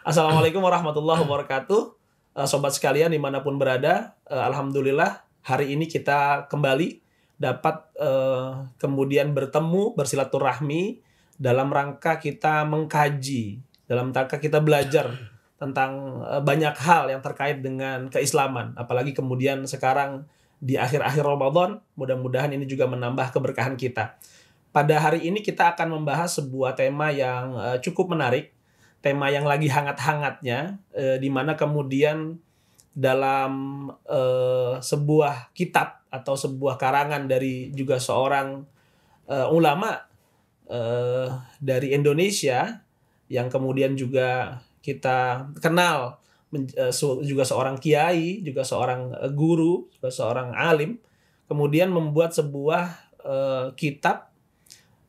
Assalamualaikum warahmatullahi wabarakatuh. Eh, sobat sekalian dimanapun berada, eh, Alhamdulillah hari ini kita kembali dapat eh, kemudian bertemu, bersilaturahmi dalam rangka kita mengkaji, dalam rangka kita belajar tentang banyak hal yang terkait dengan keislaman. Apalagi kemudian sekarang di akhir-akhir Ramadan, mudah-mudahan ini juga menambah keberkahan kita. Pada hari ini kita akan membahas sebuah tema yang cukup menarik tema yang lagi hangat-hangatnya eh, di mana kemudian dalam eh, sebuah kitab atau sebuah karangan dari juga seorang eh, ulama eh, dari Indonesia yang kemudian juga kita kenal eh, juga seorang kiai, juga seorang eh, guru, juga seorang alim kemudian membuat sebuah eh, kitab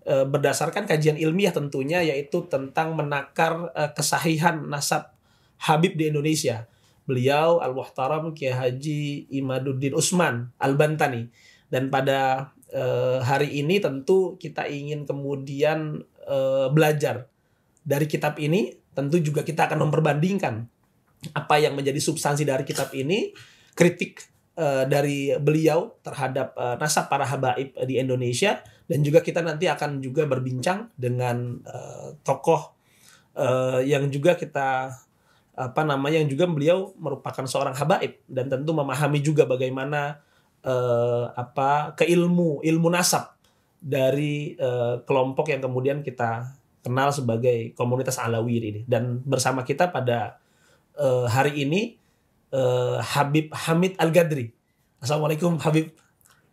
Eh, berdasarkan kajian ilmiah tentunya yaitu tentang menakar eh, kesahihan nasab Habib di Indonesia. Beliau Al-Muhtaram Kiai Haji Imaduddin Usman Al-Bantani. Dan pada eh, hari ini tentu kita ingin kemudian belajar dari kitab ini, tentu juga kita akan memperbandingkan apa yang menjadi substansi dari kitab ini, kritik dari beliau terhadap nasab para habaib di Indonesia dan juga kita nanti akan juga berbincang dengan uh, tokoh uh, yang juga kita apa namanya yang juga beliau merupakan seorang habaib dan tentu memahami juga bagaimana uh, apa keilmu ilmu nasab dari uh, kelompok yang kemudian kita kenal sebagai komunitas Alawir ini dan bersama kita pada uh, hari ini uh, Habib Hamid Al Gadri. Assalamualaikum Habib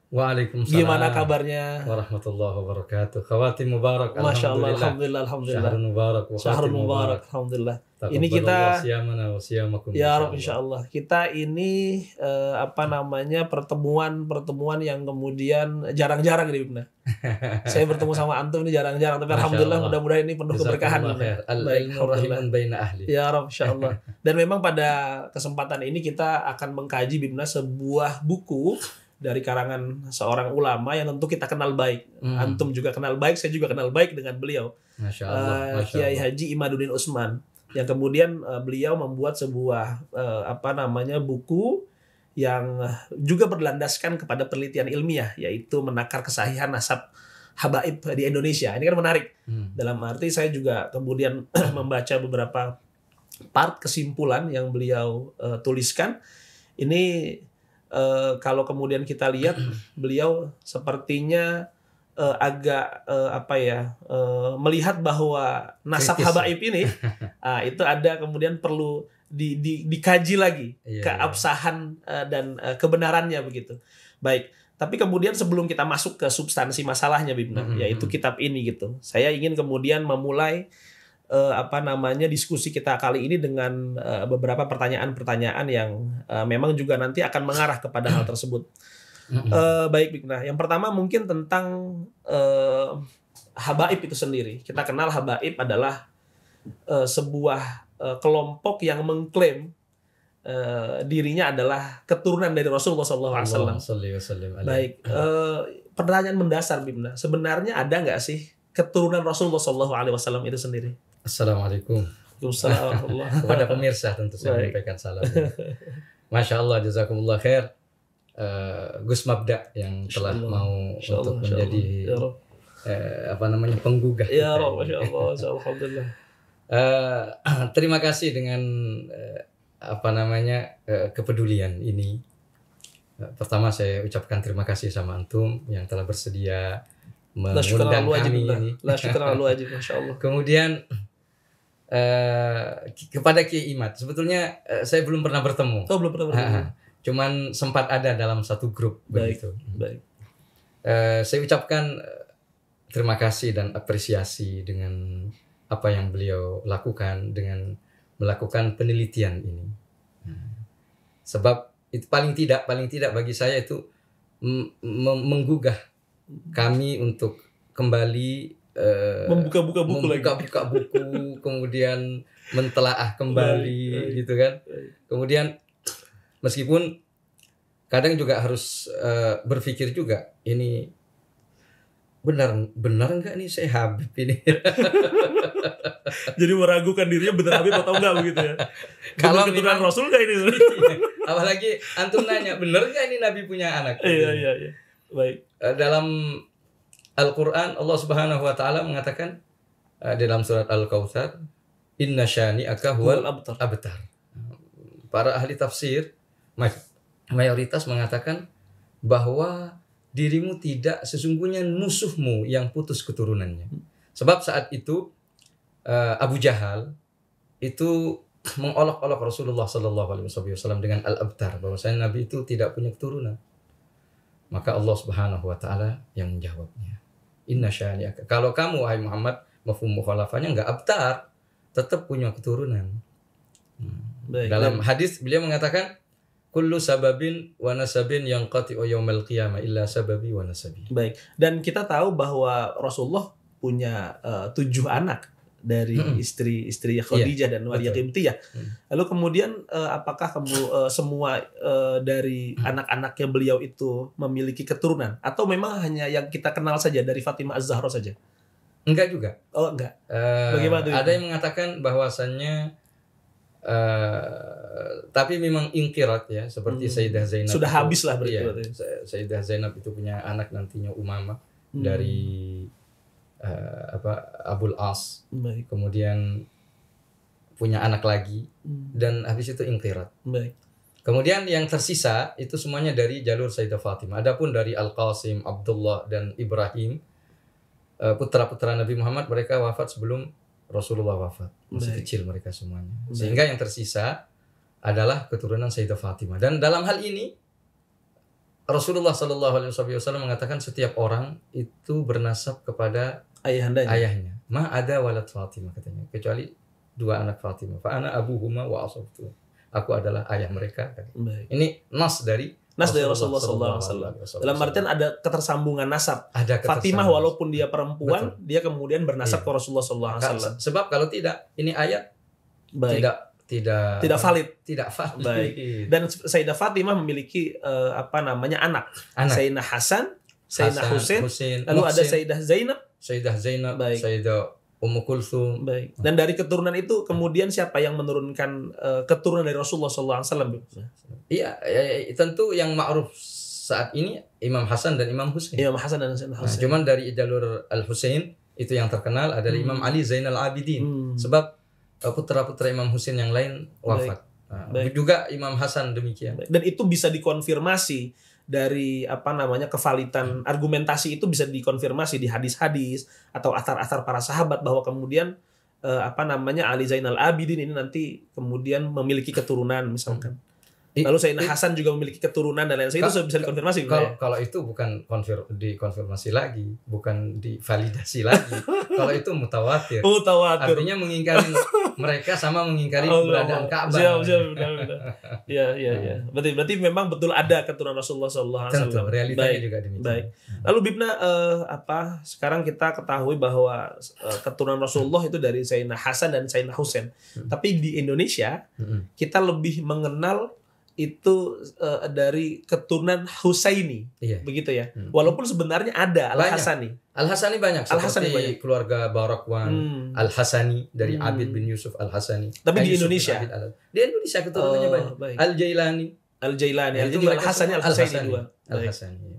Waalaikumsalam. Gimana kabarnya? Warahmatullahi wabarakatuh. Khawatir mubarak. Masya Allah. Alhamdulillah. Alhamdulillah. Syahrul mubarak. Syahrul mubarak. Alhamdulillah. Ini kita. Ya Rabb insya Allah. Kita ini eh, apa namanya pertemuan-pertemuan yang kemudian jarang-jarang di Saya bertemu sama antum ini jarang-jarang. Tapi alhamdulillah mudah-mudahan ini penuh keberkahan. ilmu Ya Rabb insya Allah. Dan memang pada kesempatan ini kita akan mengkaji Bibna sebuah buku dari karangan seorang ulama yang tentu kita kenal baik. Hmm. Antum juga kenal baik, saya juga kenal baik dengan beliau. Masya uh, eh, Kiai Haji Imaduddin Usman yang kemudian uh, beliau membuat sebuah uh, apa namanya buku yang juga berlandaskan kepada penelitian ilmiah yaitu menakar kesahihan nasab habaib di Indonesia. Ini kan menarik. Hmm. Dalam arti saya juga kemudian membaca beberapa part kesimpulan yang beliau uh, tuliskan. Ini uh, kalau kemudian kita lihat beliau sepertinya uh, agak uh, apa ya uh, melihat bahwa nasab Kritis. habaib ini uh, itu ada kemudian perlu di, di, dikaji lagi iya, iya. keabsahan iya. dan uh, kebenarannya begitu baik tapi kemudian sebelum kita masuk ke substansi masalahnya Bibna mm -hmm. yaitu kitab ini gitu saya ingin kemudian memulai uh, apa namanya diskusi kita kali ini dengan uh, beberapa pertanyaan-pertanyaan yang uh, memang juga nanti akan mengarah kepada hal tersebut. Uh, baik, nah Yang pertama mungkin tentang uh, habaib itu sendiri. Kita kenal habaib adalah uh, sebuah uh, kelompok yang mengklaim dirinya adalah keturunan dari Rasulullah SAW. Baik, pertanyaan mendasar Bimna, sebenarnya ada nggak sih keturunan Rasulullah SAW itu sendiri? Assalamualaikum. Assalamualaikum. Kepada pemirsa tentu saya Baik. menyampaikan salam. Masya Allah, jazakumullah khair. Uh, Gus Mabda yang telah Allah. mau Insya untuk Allah. menjadi ya uh, apa namanya penggugah. Ya Rob, Masya Allah, Alhamdulillah. uh, terima kasih dengan uh, apa namanya uh, kepedulian ini. Uh, pertama saya ucapkan terima kasih sama antum yang telah bersedia mengundang kami ini. Allah. Kemudian uh, kepada Kiai Imat. Sebetulnya uh, saya belum pernah bertemu. Oh, belum pernah bertemu. cuman sempat ada dalam satu grup baik, begitu. Baik. Uh, saya ucapkan terima kasih dan apresiasi dengan apa yang beliau lakukan dengan melakukan penelitian ini. Nah, sebab itu paling tidak paling tidak bagi saya itu menggugah kami untuk kembali Eh, membuka-buka buku membuka-buka buku kemudian mentelaah kembali baik, gitu kan kemudian meskipun kadang juga harus uh, berpikir juga ini benar benar nggak nih saya Habib ini jadi meragukan dirinya benar Habib atau enggak begitu ya kalau keturunan Rasul nggak ini iya, apalagi antum nanya benar nggak ini Nabi punya anak iya iya iya baik eh, dalam Al-Quran Allah Subhanahu Wa Taala mengatakan uh, dalam surat Al-Kautsar, Inna syani'aka huwal abtar. Para ahli tafsir mayoritas mengatakan bahwa dirimu tidak sesungguhnya musuhmu yang putus keturunannya. Sebab saat itu uh, Abu Jahal itu mengolok-olok Rasulullah Shallallahu Alaihi Wasallam dengan al-abtar bahwasanya Nabi itu tidak punya keturunan. Maka Allah Subhanahu Wa Taala yang menjawabnya. Inna syani'aka. Kalau kamu wahai Muhammad mafhum mukhalafahnya enggak abtar, tetap punya keturunan. Hmm. Baik, Dalam baik. hadis beliau mengatakan kullu sababin wa nasabin yang qati'u yaumil qiyamah illa sababi wa nasabi. Baik. Dan kita tahu bahwa Rasulullah punya uh, tujuh anak dari hmm. istri istri iya, Khadijah yeah. dan Wariyah Qibtiyah. Hmm. Lalu kemudian uh, apakah kamu uh, eh, semua uh, dari hmm. anak-anaknya beliau itu memiliki keturunan atau memang hanya yang kita kenal saja dari Fatimah Az-Zahra saja? Enggak juga. Oh, enggak. Uh, Bagaimana itu? Ada yang mengatakan bahwasannya Uh, tapi memang inkirat ya seperti hmm. Sayyidah Zainab sudah habis lah berarti iya, Sayyidah Zainab itu punya anak nantinya Umama hmm. dari uh, apa Abul As. Baik. Kemudian punya anak lagi hmm. dan habis itu inkirat Baik. Kemudian yang tersisa itu semuanya dari jalur Sayyidah Fatimah. Adapun dari Al-Qasim, Abdullah dan Ibrahim eh, putra-putra Nabi Muhammad mereka wafat sebelum Rasulullah wafat. Masih Baik. kecil mereka semuanya. Baik. Sehingga yang tersisa adalah keturunan Sayyidah Fatimah. Dan dalam hal ini Rasulullah Shallallahu alaihi wasallam mengatakan setiap orang itu bernasab kepada Ayahandanya. Ayahnya. Ma ada walat Fatimah katanya. Kecuali dua anak Fatimah. Fa ana abuhuma wa asabtu. Aku adalah ayah mereka. Baik. Ini nas dari Nas dari Rasulullah Sallallahu Alaihi Wasallam. Dalam artian ada ketersambungan nasab. Ada ketersambungan. Fatimah walaupun dia perempuan, Betul. dia kemudian bernasab iya. ke Rasulullah Sallallahu Alaihi Wasallam. Sebab kalau tidak, ini ayat Baik. tidak tidak tidak valid tidak valid Baik. dan Sayyidah Fatimah memiliki uh, apa namanya anak, anak. Sayyidah Hasan Sayyidah Hasan, Husain, lalu Muhsin. ada Sayyidah Zainab Sayyidah Zainab, Baik. Sayyidah Ummu Kulsum. Baik. Dan dari keturunan itu kemudian siapa yang menurunkan uh, keturunan dari Rasulullah sallallahu alaihi wasallam? Iya, ya, ya, tentu yang ma'ruf saat ini Imam Hasan dan Imam Husain. Imam Hasan dan Imam nah, Husain. Nah, cuman dari jalur Al Husain itu yang terkenal adalah hmm. Imam Ali Zainal Abidin. Hmm. Sebab eh, putra-putra Imam Husain yang lain wafat. Baik. Nah, Baik. Juga Imam Hasan demikian. Baik. Dan itu bisa dikonfirmasi dari apa namanya kevalitan argumentasi itu bisa dikonfirmasi di hadis-hadis atau atar-atar para sahabat bahwa kemudian eh, apa namanya Ali Zainal Abidin ini nanti kemudian memiliki keturunan misalkan. Hmm Lalu Sayyidina Hasan juga memiliki keturunan dan lain-lain. Itu bisa dikonfirmasi. Kalau, ya? kalau itu bukan konfir, dikonfirmasi lagi, bukan divalidasi lagi. kalau itu mutawatir. Mutawatir. Artinya mengingkari mereka sama mengingkari oh, keberadaan oh, Ka'bah. Siap, siap, benar, Iya, iya, iya. Nah. Berarti berarti memang betul ada keturunan Rasulullah sallallahu alaihi wasallam. realitanya Baik. juga demikian. Baik. Hmm. Lalu Bibna uh, apa? Sekarang kita ketahui bahwa uh, keturunan Rasulullah itu dari Sayyidina Hasan dan Sayyidina Husain. Hmm. Tapi di Indonesia hmm. kita lebih mengenal itu uh, dari keturunan Husaini, iya. begitu ya. Hmm. Walaupun sebenarnya ada Al Hasani. Al Hasani banyak. Al Hasani banyak. keluarga Barakwan, hmm. Al Hasani dari hmm. Abid bin Yusuf Al Hasani. Tapi di Indonesia. Indonesia. Al di Indonesia keturunannya oh, banyak. Baik. Al Jailani. Al Jailani. Nah, al, Jailani. Al Hasani Al Husaini dua. Al Hasani. al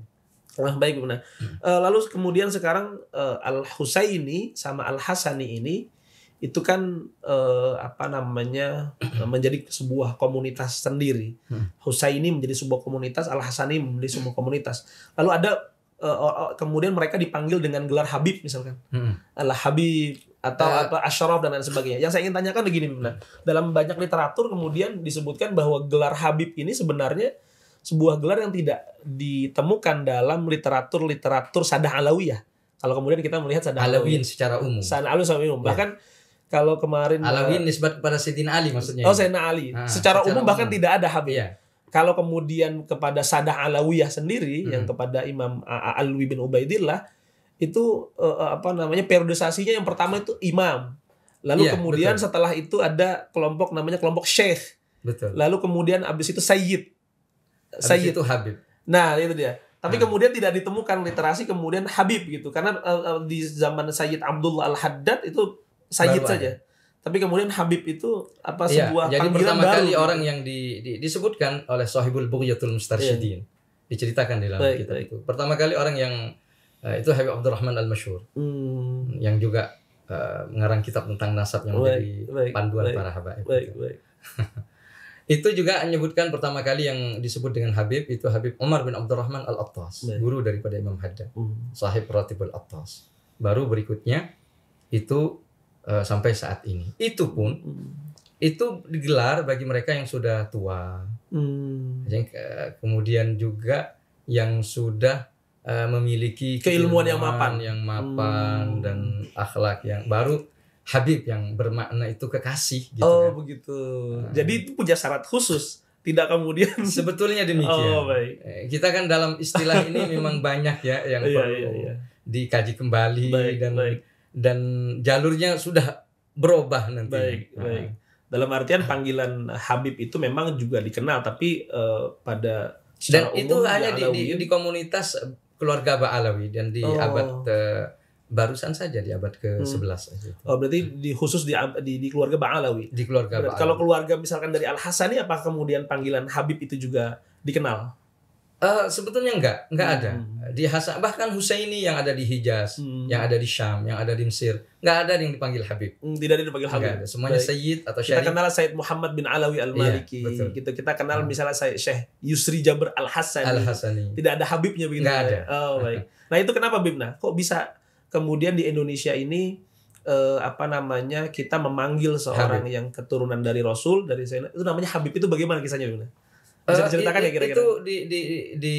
Nah, baik Hasani, iya. Hmm. Uh, lalu kemudian sekarang uh, eh, Al Husaini sama Al Hasani ini itu kan eh, apa namanya menjadi sebuah komunitas sendiri. Hmm. Husaini menjadi sebuah komunitas, Al Hasani menjadi sebuah hmm. komunitas. Lalu ada eh, kemudian mereka dipanggil dengan gelar Habib misalkan, hmm. Al Habib atau ya. apa Ashraf dan lain sebagainya. Yang saya ingin tanyakan begini, nah, dalam banyak literatur kemudian disebutkan bahwa gelar Habib ini sebenarnya sebuah gelar yang tidak ditemukan dalam literatur literatur Sadah Alawiyah. Kalau kemudian kita melihat Sadah alawiyah secara umum. Sadah Alawi secara umum. Ya. Bahkan yeah kalau kemarin Alawi eh, nisbat kepada Sayyidina Ali maksudnya. Oh, Sayyidina Ali. Nah, secara, secara umum bahkan umum. tidak ada Habib. Iya. Kalau kemudian kepada Sadah Alawiyah sendiri hmm. yang kepada Imam Alwi bin Ubaidillah itu uh, apa namanya periodisasinya yang pertama itu imam. Lalu iya, kemudian betul. setelah itu ada kelompok namanya kelompok syekh. Betul. Lalu kemudian habis itu sayyid. sayyid itu Habib. Nah, itu dia. Tapi hmm. kemudian tidak ditemukan literasi kemudian Habib gitu. Karena uh, di zaman Sayyid Abdullah Al-Haddad itu Sayyid saja. Tapi kemudian Habib itu apa iya, sebuah jadi pertama baru. kali orang yang di, di, disebutkan oleh Sahibul Bughyatul Mustarsyidin. Iya. Diceritakan di dalam baik, kitab baik. itu. Pertama kali orang yang uh, itu Habib Abdurrahman al masyur Hmm. Yang juga uh, mengarang kitab tentang nasab yang baik, menjadi baik, panduan baik, para habaib. Baik, itu. baik. itu juga menyebutkan pertama kali yang disebut dengan Habib itu Habib Umar bin Abdurrahman Al-Attas, guru daripada Imam Haddad, hmm. sahib Ratibul Attas. Baru berikutnya itu uh, sampai saat ini. Itu pun hmm. itu digelar bagi mereka yang sudah tua. Hmm. Yang, uh, kemudian juga yang sudah uh, memiliki keilmuan, yang mapan, yang mapan hmm. dan akhlak yang baru Habib yang bermakna itu kekasih gitu Oh, kan. begitu. Hmm. Jadi itu punya syarat khusus tidak kemudian sebetulnya demikian. Oh, baik. Kita kan dalam istilah ini memang banyak ya yang iya, iya, iya. dikaji kembali baik, dan baik dan jalurnya sudah berubah nanti. Baik, nah. baik. Dalam artian panggilan Habib itu memang juga dikenal tapi uh, pada dan umum, itu hanya di, di, di komunitas keluarga Alawi dan di oh. abad uh, barusan saja di abad ke-11 hmm. Oh, berarti di khusus di di, di keluarga Alawi. Di keluarga Ba'alawi. Kalau keluarga misalkan dari Al-Hasani apakah kemudian panggilan Habib itu juga dikenal? Uh, sebetulnya enggak, enggak hmm. ada. Di Hasan bahkan Husaini yang ada di Hijaz, hmm. yang ada di Syam, yang ada di Mesir, enggak ada yang dipanggil Habib. Hmm, tidak ada yang dipanggil Habib. Ada. Semuanya Baik. Sayyid atau Syekh. Kita kenal Sayyid Muhammad bin Alawi iya, Al-Maliki. Ya, gitu. Kita kenal hmm. misalnya Syekh Yusri Jabr al hasani al -Hasani. Tidak ada Habibnya begitu. Enggak ya? ada. Oh, baik. nah, itu kenapa Bibna? Kok bisa kemudian di Indonesia ini eh, apa namanya kita memanggil seorang Habib. yang keturunan dari Rasul dari Sayyidina. itu namanya Habib itu bagaimana kisahnya Bibna? bisa eh, diceritakan uh, ya kira-kira itu di, di di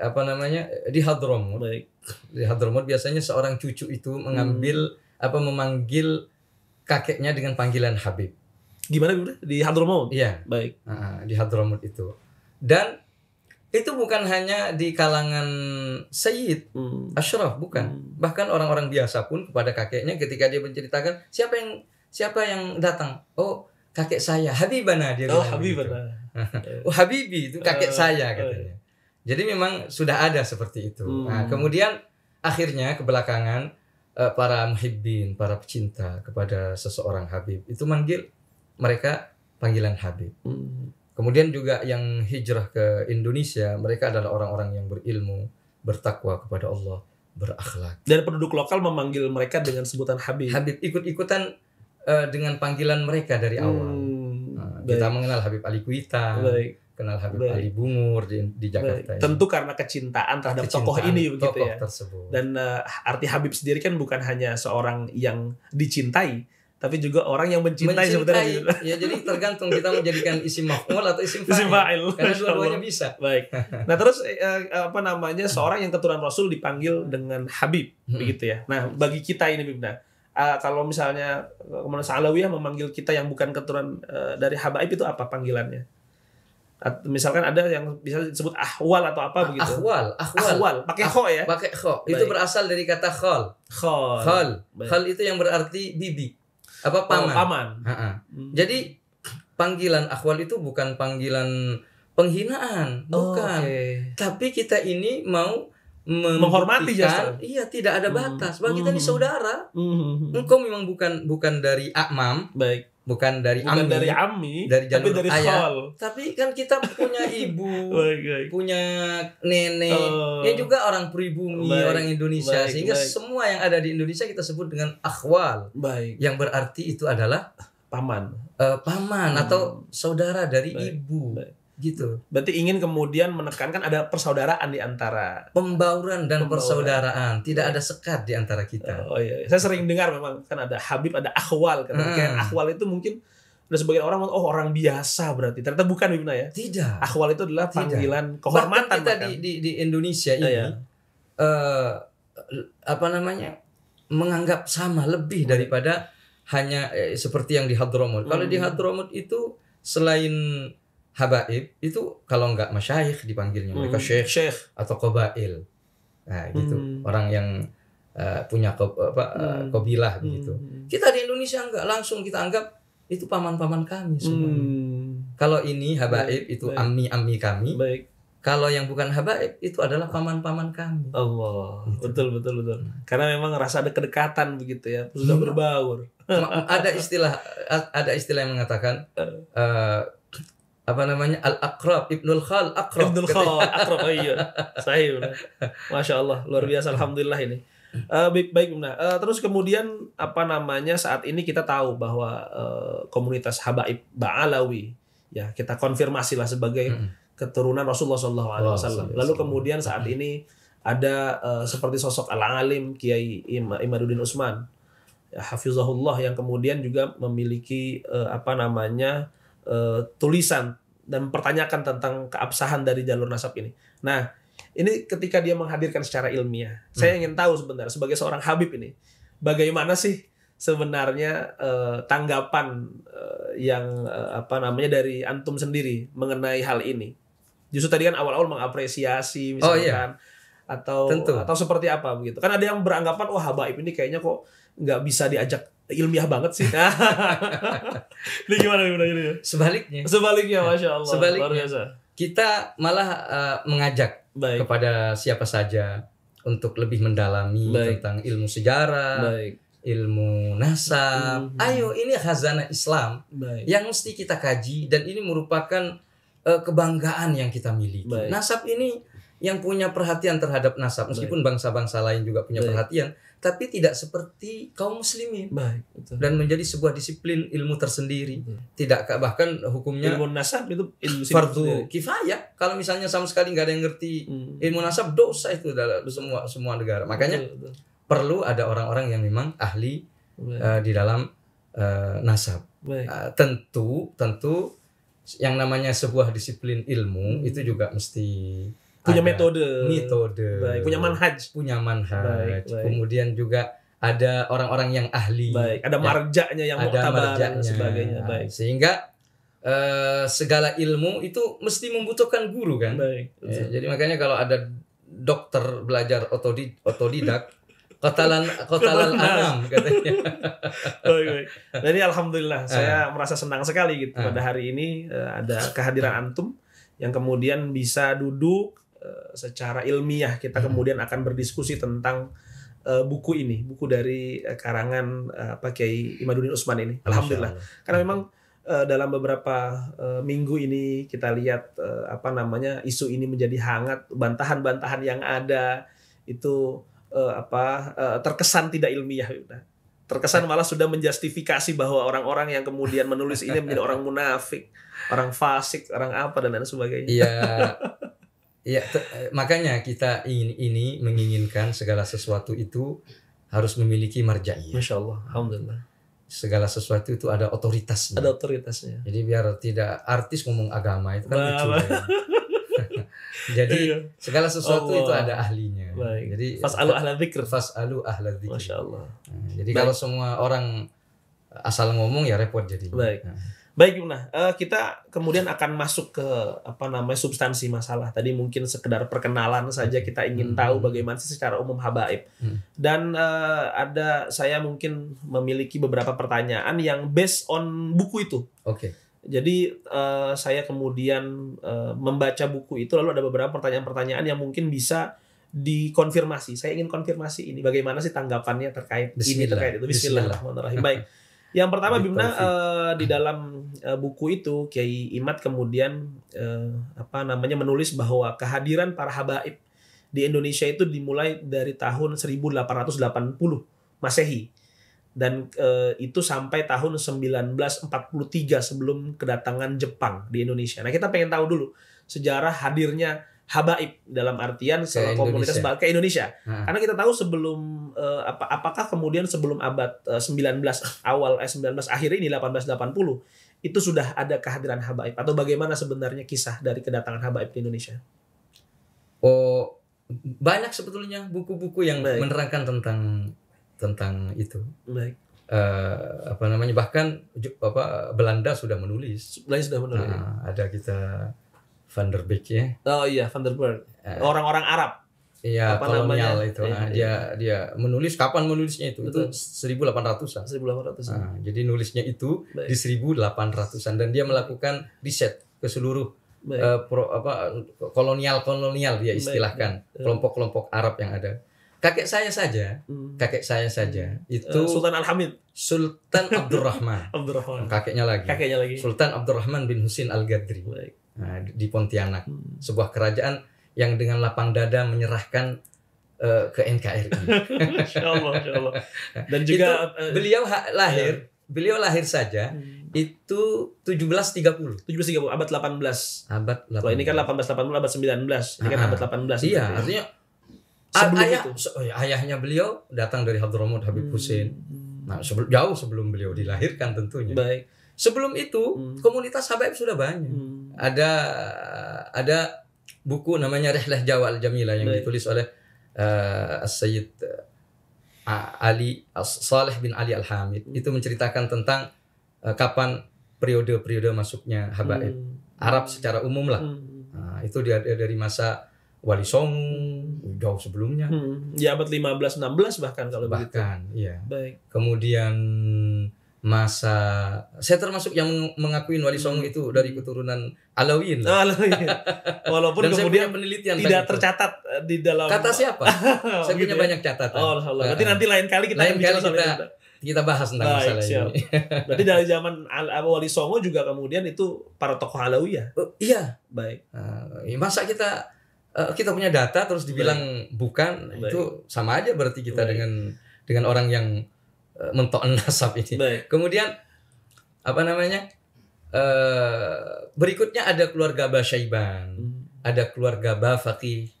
apa namanya di Hadromut Baik. di Hadromut biasanya seorang cucu itu mengambil hmm. apa memanggil kakeknya dengan panggilan Habib gimana gimana di Hadromut iya baik uh, di Hadromut itu dan itu bukan hanya di kalangan Sayyid hmm. Ashraf bukan hmm. bahkan orang-orang biasa pun kepada kakeknya ketika dia menceritakan siapa yang siapa yang datang oh kakek saya Habibana dia oh, bilang Habibana gitu Oh, Habibi itu kakek oh, saya oh. katanya. Jadi memang sudah ada seperti itu. Hmm. Nah, kemudian akhirnya kebelakangan eh, para muhibbin, para pecinta kepada seseorang Habib itu manggil mereka panggilan Habib. Hmm. Kemudian juga yang hijrah ke Indonesia, mereka adalah orang-orang yang berilmu, bertakwa kepada Allah, berakhlak. Dan penduduk lokal memanggil mereka dengan sebutan Habib. Habib ikut-ikutan uh, dengan panggilan mereka dari hmm. awal. Hmm. Baik. Kita mengenal Habib Ali Kuita. Baik kenal Habib Baik. Ali Bungur di, di Jakarta. ini. Tentu karena kecintaan terhadap kecintaan tokoh ini tokoh begitu ya. Tersebut. Dan uh, arti Habib sendiri kan bukan hanya seorang yang dicintai, tapi juga orang yang mencintai, mencintai. sebetulnya. Ya jadi tergantung kita menjadikan isim maf'ul atau isim fa'il. Isim fa'il. Karena dua-duanya bisa. Baik. Nah, terus eh, eh, apa namanya seorang yang keturunan Rasul dipanggil dengan Habib begitu ya. Nah, bagi kita ini Bibna uh, kalau misalnya eh, Komunitas Alawiyah memanggil kita yang bukan keturunan uh, dari habaib itu apa panggilannya? At, misalkan ada yang bisa disebut ahwal atau apa begitu. Ahwal, ahwal. ahwal. Pakai ah, ya. Pakai kho. Itu berasal dari kata khol. Khol. Khol. Baik. Khol itu yang berarti bibi. Apa oh, paman? paman. Hmm. Jadi panggilan ahwal itu bukan panggilan penghinaan, oh, bukan. Oh, okay. Tapi kita ini mau menghormati jasa. Iya, tidak ada hmm. batas. bagi kita mm saudara. Mm Engkau memang bukan bukan dari Akmam. Baik. Bukan dari bukan Ami. dari Ami, dari tapi dari ayah. Sol. Tapi kan kita punya ibu, baik, baik. punya nenek, oh. ya juga orang pribumi, baik, orang Indonesia. Baik, Sehingga baik. semua yang ada di Indonesia kita sebut dengan akhwal. Baik. Yang berarti itu adalah paman. Uh, paman hmm. atau saudara dari baik, ibu. Baik gitu. Berarti ingin kemudian menekankan ada persaudaraan di antara pembauran dan pembauran. persaudaraan, tidak ada sekat di antara kita. Oh iya, iya. saya sering dengar memang kan ada Habib, ada Akhwal, kan hmm. kayak Akhwal itu mungkin ada sebagian orang oh orang biasa berarti ternyata bukan Bimna ya. Tidak. Akhwal itu adalah panggilan tidak. kehormatan Bahkan kita Di, di di Indonesia iya, ini iya. eh, ya. uh, apa namanya? menganggap sama lebih daripada hmm. hanya eh, seperti yang di Hadromut Hmm. Kalau di hmm. Hadromut itu selain habaib itu kalau nggak masyayikh dipanggilnya mereka hmm. syekh, syekh atau kobail Nah, gitu. Hmm. Orang yang uh, punya ko, apa uh, eh, kobilah hmm. begitu. Hmm. Kita di Indonesia nggak langsung kita anggap itu paman-paman kami semua. Hmm. Kalau ini habaib baik, itu ami-ami kami. Baik. Kalau yang bukan habaib itu adalah paman-paman kami. Allah, gitu. betul betul betul. Hmm. Karena memang rasa ada kedekatan begitu ya, sudah berbaur. ada istilah ada istilah yang mengatakan uh, apa namanya al akrab ibnul khal akrab ibnul khal akrab oh iya sahih masya allah luar biasa alhamdulillah ini uh, baik baik nah uh, terus kemudian apa namanya saat ini kita tahu bahwa uh, komunitas habaib ba'alawi ya kita konfirmasi lah sebagai hmm. keturunan rasulullah saw lalu kemudian saat ini ada uh, seperti sosok al alim kiai Im imaduddin usman ya, hafizahullah yang kemudian juga memiliki uh, apa namanya Eh, tulisan dan mempertanyakan tentang keabsahan dari jalur nasab ini. Nah, ini ketika dia menghadirkan secara ilmiah, hmm. saya ingin tahu sebenarnya sebagai seorang Habib ini, bagaimana sih sebenarnya uh, tanggapan uh, yang uh, apa namanya dari antum sendiri mengenai hal ini? Justru tadi kan awal-awal mengapresiasi oh, misalkan. Oh, iya atau Tentu. atau seperti apa begitu kan ada yang beranggapan wah Habib ini kayaknya kok nggak bisa diajak ilmiah banget sih. ini gimana gimana ini? Sebaliknya. Sebaliknya, ya. masya Allah. Sebaliknya. Luar biasa. Kita malah uh, mengajak Baik. kepada siapa saja untuk lebih mendalami Baik. tentang ilmu sejarah, Baik. ilmu nasab. Hmm. Ayo, ini khazanah Islam Baik. yang mesti kita kaji dan ini merupakan uh, kebanggaan yang kita miliki. Baik. Nasab ini yang punya perhatian terhadap nasab meskipun bangsa-bangsa lain juga punya Baik. perhatian tapi tidak seperti kaum muslimin Baik, betul. dan menjadi sebuah disiplin ilmu tersendiri hmm. tidak bahkan hukumnya ilmu nasab itu ilmu fardu kifayah kalau misalnya sama sekali nggak ada yang ngerti hmm. ilmu nasab dosa itu dalam semua semua negara makanya betul, perlu ada orang-orang yang memang ahli uh, di dalam uh, nasab Uh, tentu tentu yang namanya sebuah disiplin ilmu hmm. itu juga mesti punya ada metode metode baik punya manhaj punya manhaj baik, baik. kemudian juga ada orang-orang yang ahli baik ada ya. marjanya yang ada marjanya dan sebagainya nah, baik sehingga uh, segala ilmu itu mesti membutuhkan guru kan baik ya, jadi makanya kalau ada dokter belajar otodid otodidak kotalan kotalan alam katanya. baik, baik. Jadi nah, alhamdulillah ah. saya merasa senang sekali gitu ah. pada hari ini eh, ada kehadiran ah. antum yang kemudian bisa duduk Eh, secara ilmiah kita hmm. kemudian akan berdiskusi tentang uh, buku ini, buku dari uh, karangan uh, Pak Kiai Imaduddin Usman ini. Alhamdulillah. Karena hmm. memang uh, dalam beberapa uh, minggu ini kita lihat uh, apa namanya isu ini menjadi hangat, bantahan-bantahan yang ada itu uh, apa uh, terkesan tidak ilmiah Terkesan malah sudah menjustifikasi bahwa orang-orang yang kemudian menulis ini menjadi orang munafik, orang fasik, orang apa dan lain sebagainya. Iya. Iya, eh, makanya kita ingin ini menginginkan segala sesuatu itu harus memiliki marja'iyah. Masya Allah, alhamdulillah. Segala sesuatu itu ada otoritasnya. Ada otoritasnya. Jadi biar tidak artis ngomong agama itu kan lucu. Nah, ya. Jadi iya. segala sesuatu Allah. itu ada ahlinya. Baik. Jadi fasalu ahla dzikr. Fasalu ahla dzikr. Masya Allah. Nah, jadi Baik. kalau semua orang asal ngomong ya repot jadi. Baik. Nah. Baik Yuna. uh, kita kemudian akan masuk ke apa namanya substansi masalah. Tadi mungkin sekedar perkenalan saja kita ingin hmm. tahu bagaimana sih secara umum habaib. Hmm. Dan uh, ada saya mungkin memiliki beberapa pertanyaan yang based on buku itu. Oke. Okay. Jadi uh, saya kemudian uh, membaca buku itu lalu ada beberapa pertanyaan-pertanyaan yang mungkin bisa dikonfirmasi. Saya ingin konfirmasi ini bagaimana sih tanggapannya terkait ini terkait itu Bismillahirrahmanirrahim. Bismillah. Baik. Yang pertama gitu Bimna uh, di dalam uh, buku itu Kiai Imat kemudian uh, apa namanya menulis bahwa kehadiran para habaib di Indonesia itu dimulai dari tahun 1880 Masehi dan uh, itu sampai tahun 1943 sebelum kedatangan Jepang di Indonesia. Nah, kita pengen tahu dulu sejarah hadirnya habaib dalam artian ke komunitas Indonesia. ke Indonesia. Karena kita tahu sebelum uh, apa apakah kemudian sebelum abad uh, eh, 19 awal eh 19 akhir ini 1880 itu sudah ada kehadiran habaib atau bagaimana sebenarnya kisah dari kedatangan habaib ke Indonesia? Oh, banyak sebetulnya buku-buku yang Baik. menerangkan tentang tentang itu. Baik. Uh, apa namanya bahkan apa Belanda sudah menulis. Belanda sudah menulis. Nah, ada kita Van der Beek ya. Oh iya, Van der Beek. Eh. Orang-orang Arab. Iya, apa kolonial namanya? itu. Iya, nah, iya. Dia menulis kapan menulisnya itu? Betul. Itu 1800-an. 1800-an. Nah, jadi nulisnya itu Baik. di 1800-an dan dia melakukan riset ke seluruh uh, pro, apa kolonial-kolonial dia istilahkan eh. kelompok-kelompok Arab yang ada. Kakek saya saja, hmm. kakek saya saja itu Sultan Al-Hamid. Sultan Abdurrahman. Abdurrahman. Kakeknya lagi. Kakeknya lagi. Sultan Abdurrahman bin Husin Al-Gadri. Baik nah, di Pontianak hmm. sebuah kerajaan yang dengan lapang dada menyerahkan uh, ke NKRI. Insyaallah, Allah, Allah. Dan juga itu, eh, beliau lahir, ya. beliau lahir saja hmm. itu 1730. 1730 abad 18. Abad 18. Kalau ini kan 1880 abad 19. Ini kan ah, abad 18. Iya, gitu. Ya. artinya sebelum ayah, itu. Oh ya, ayahnya beliau datang dari Hadramaut Habib hmm. Nah, sebelum jauh sebelum beliau dilahirkan tentunya. Baik. Sebelum itu hmm. komunitas habaib sudah banyak. Hmm. Ada ada buku namanya Rehlah Jawal Al Jamila yang Baik. ditulis oleh uh, Sayyid uh, Ali As Saleh bin Ali Al Hamid. Hmm. Itu menceritakan tentang uh, kapan periode-periode masuknya habaib hmm. Arab secara umum lah. Hmm. Nah, itu dia dari masa Wali Song hmm. jauh sebelumnya. Hmm. Di abad 15 16 bahkan kalau bahkan, begitu. Bahkan, iya. Baik. Kemudian masa saya termasuk yang mengakui Wali Songo hmm. itu dari keturunan alawin Oh, Walaupun Dan kemudian penelitian tidak tercatat eh, di dalam kata siapa? saya punya gitu ya. banyak catatan. Oh, Allah. Berarti nanti lain kali kita lain kali kita, itu. Kita bahas tentang Baik, masalah ini. Berarti dari zaman Wali Songo juga kemudian itu para tokoh ya Oh, iya. Baik. Uh, masa kita eh, kita punya data terus dibilang Baik. bukan Baik. itu sama aja berarti kita Baik. dengan dengan orang yang Eh, mentok nasab ini. Baik. Kemudian apa namanya? Uh, berikutnya ada keluarga Basyaiban, hmm. ada keluarga Bafaki.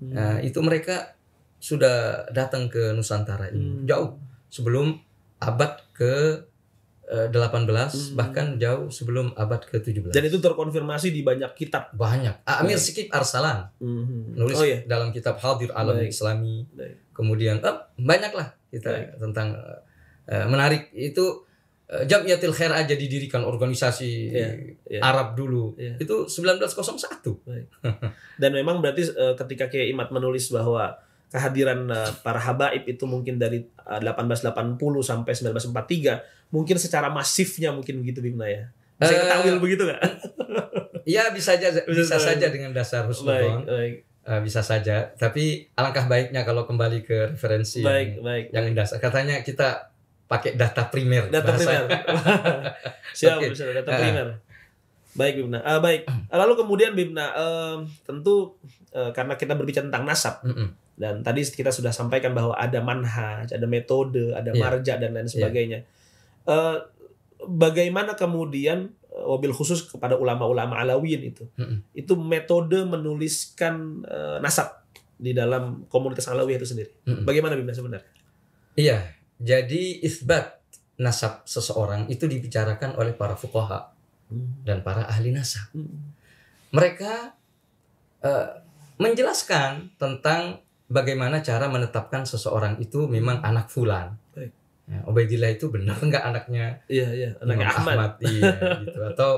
Hmm. Nah, itu mereka sudah datang ke Nusantara ini hmm. jauh sebelum abad ke 18 eh, hmm. bahkan jauh sebelum abad ke-17. Dan itu terkonfirmasi di banyak kitab. Banyak. Ah, Amir Baik. Arsalan hmm. nulis oh, iya. dalam kitab Hadir Alam Baik. Islami. Kemudian eh, banyaklah kita Baik. tentang Eh, menarik itu jamnya eh, Jamiatil Khair aja didirikan organisasi yeah, yeah. Arab dulu yeah. itu 1901 satu dan memang berarti eh, ketika Kiai Imat menulis bahwa kehadiran para habaib itu mungkin dari delapan 1880 sampai 1943 mungkin secara masifnya mungkin begitu Bimna ya bisa uh, ketahui begitu nggak? Iya bisa saja bisa, bisa saja dengan dasar husnul Uh, bisa saja tapi alangkah baiknya kalau kembali ke referensi baik, yang, baik, yang baik. dasar katanya kita pakai data primer. Data bahasa. primer. Siap, okay. bisa data ah. primer. Baik Bimna. Uh, baik. Ah, lalu kemudian Bimna, uh, tentu uh, karena kita berbicara tentang nasab mm -mm. dan tadi kita sudah sampaikan bahwa ada manhaj, ada metode, ada yeah. marja dan lain iya. sebagainya. Yeah. Uh, bagaimana kemudian eh, wabil khusus kepada ulama-ulama alawiyin itu, mm -mm. itu metode menuliskan eh, nasab di dalam komunitas alawiyah itu sendiri. Mm -mm. Bagaimana Bimna sebenarnya? Iya. Jadi isbat nasab seseorang itu dibicarakan oleh para fuqaha hmm. dan para ahli nasab. Hmm. Mereka uh, menjelaskan tentang bagaimana cara menetapkan seseorang itu memang hmm. anak fulan. Baik. Ya, itu benar nggak anaknya? Iya, iya, anaknya Imam Ahmad. Ahmad iya, gitu. Atau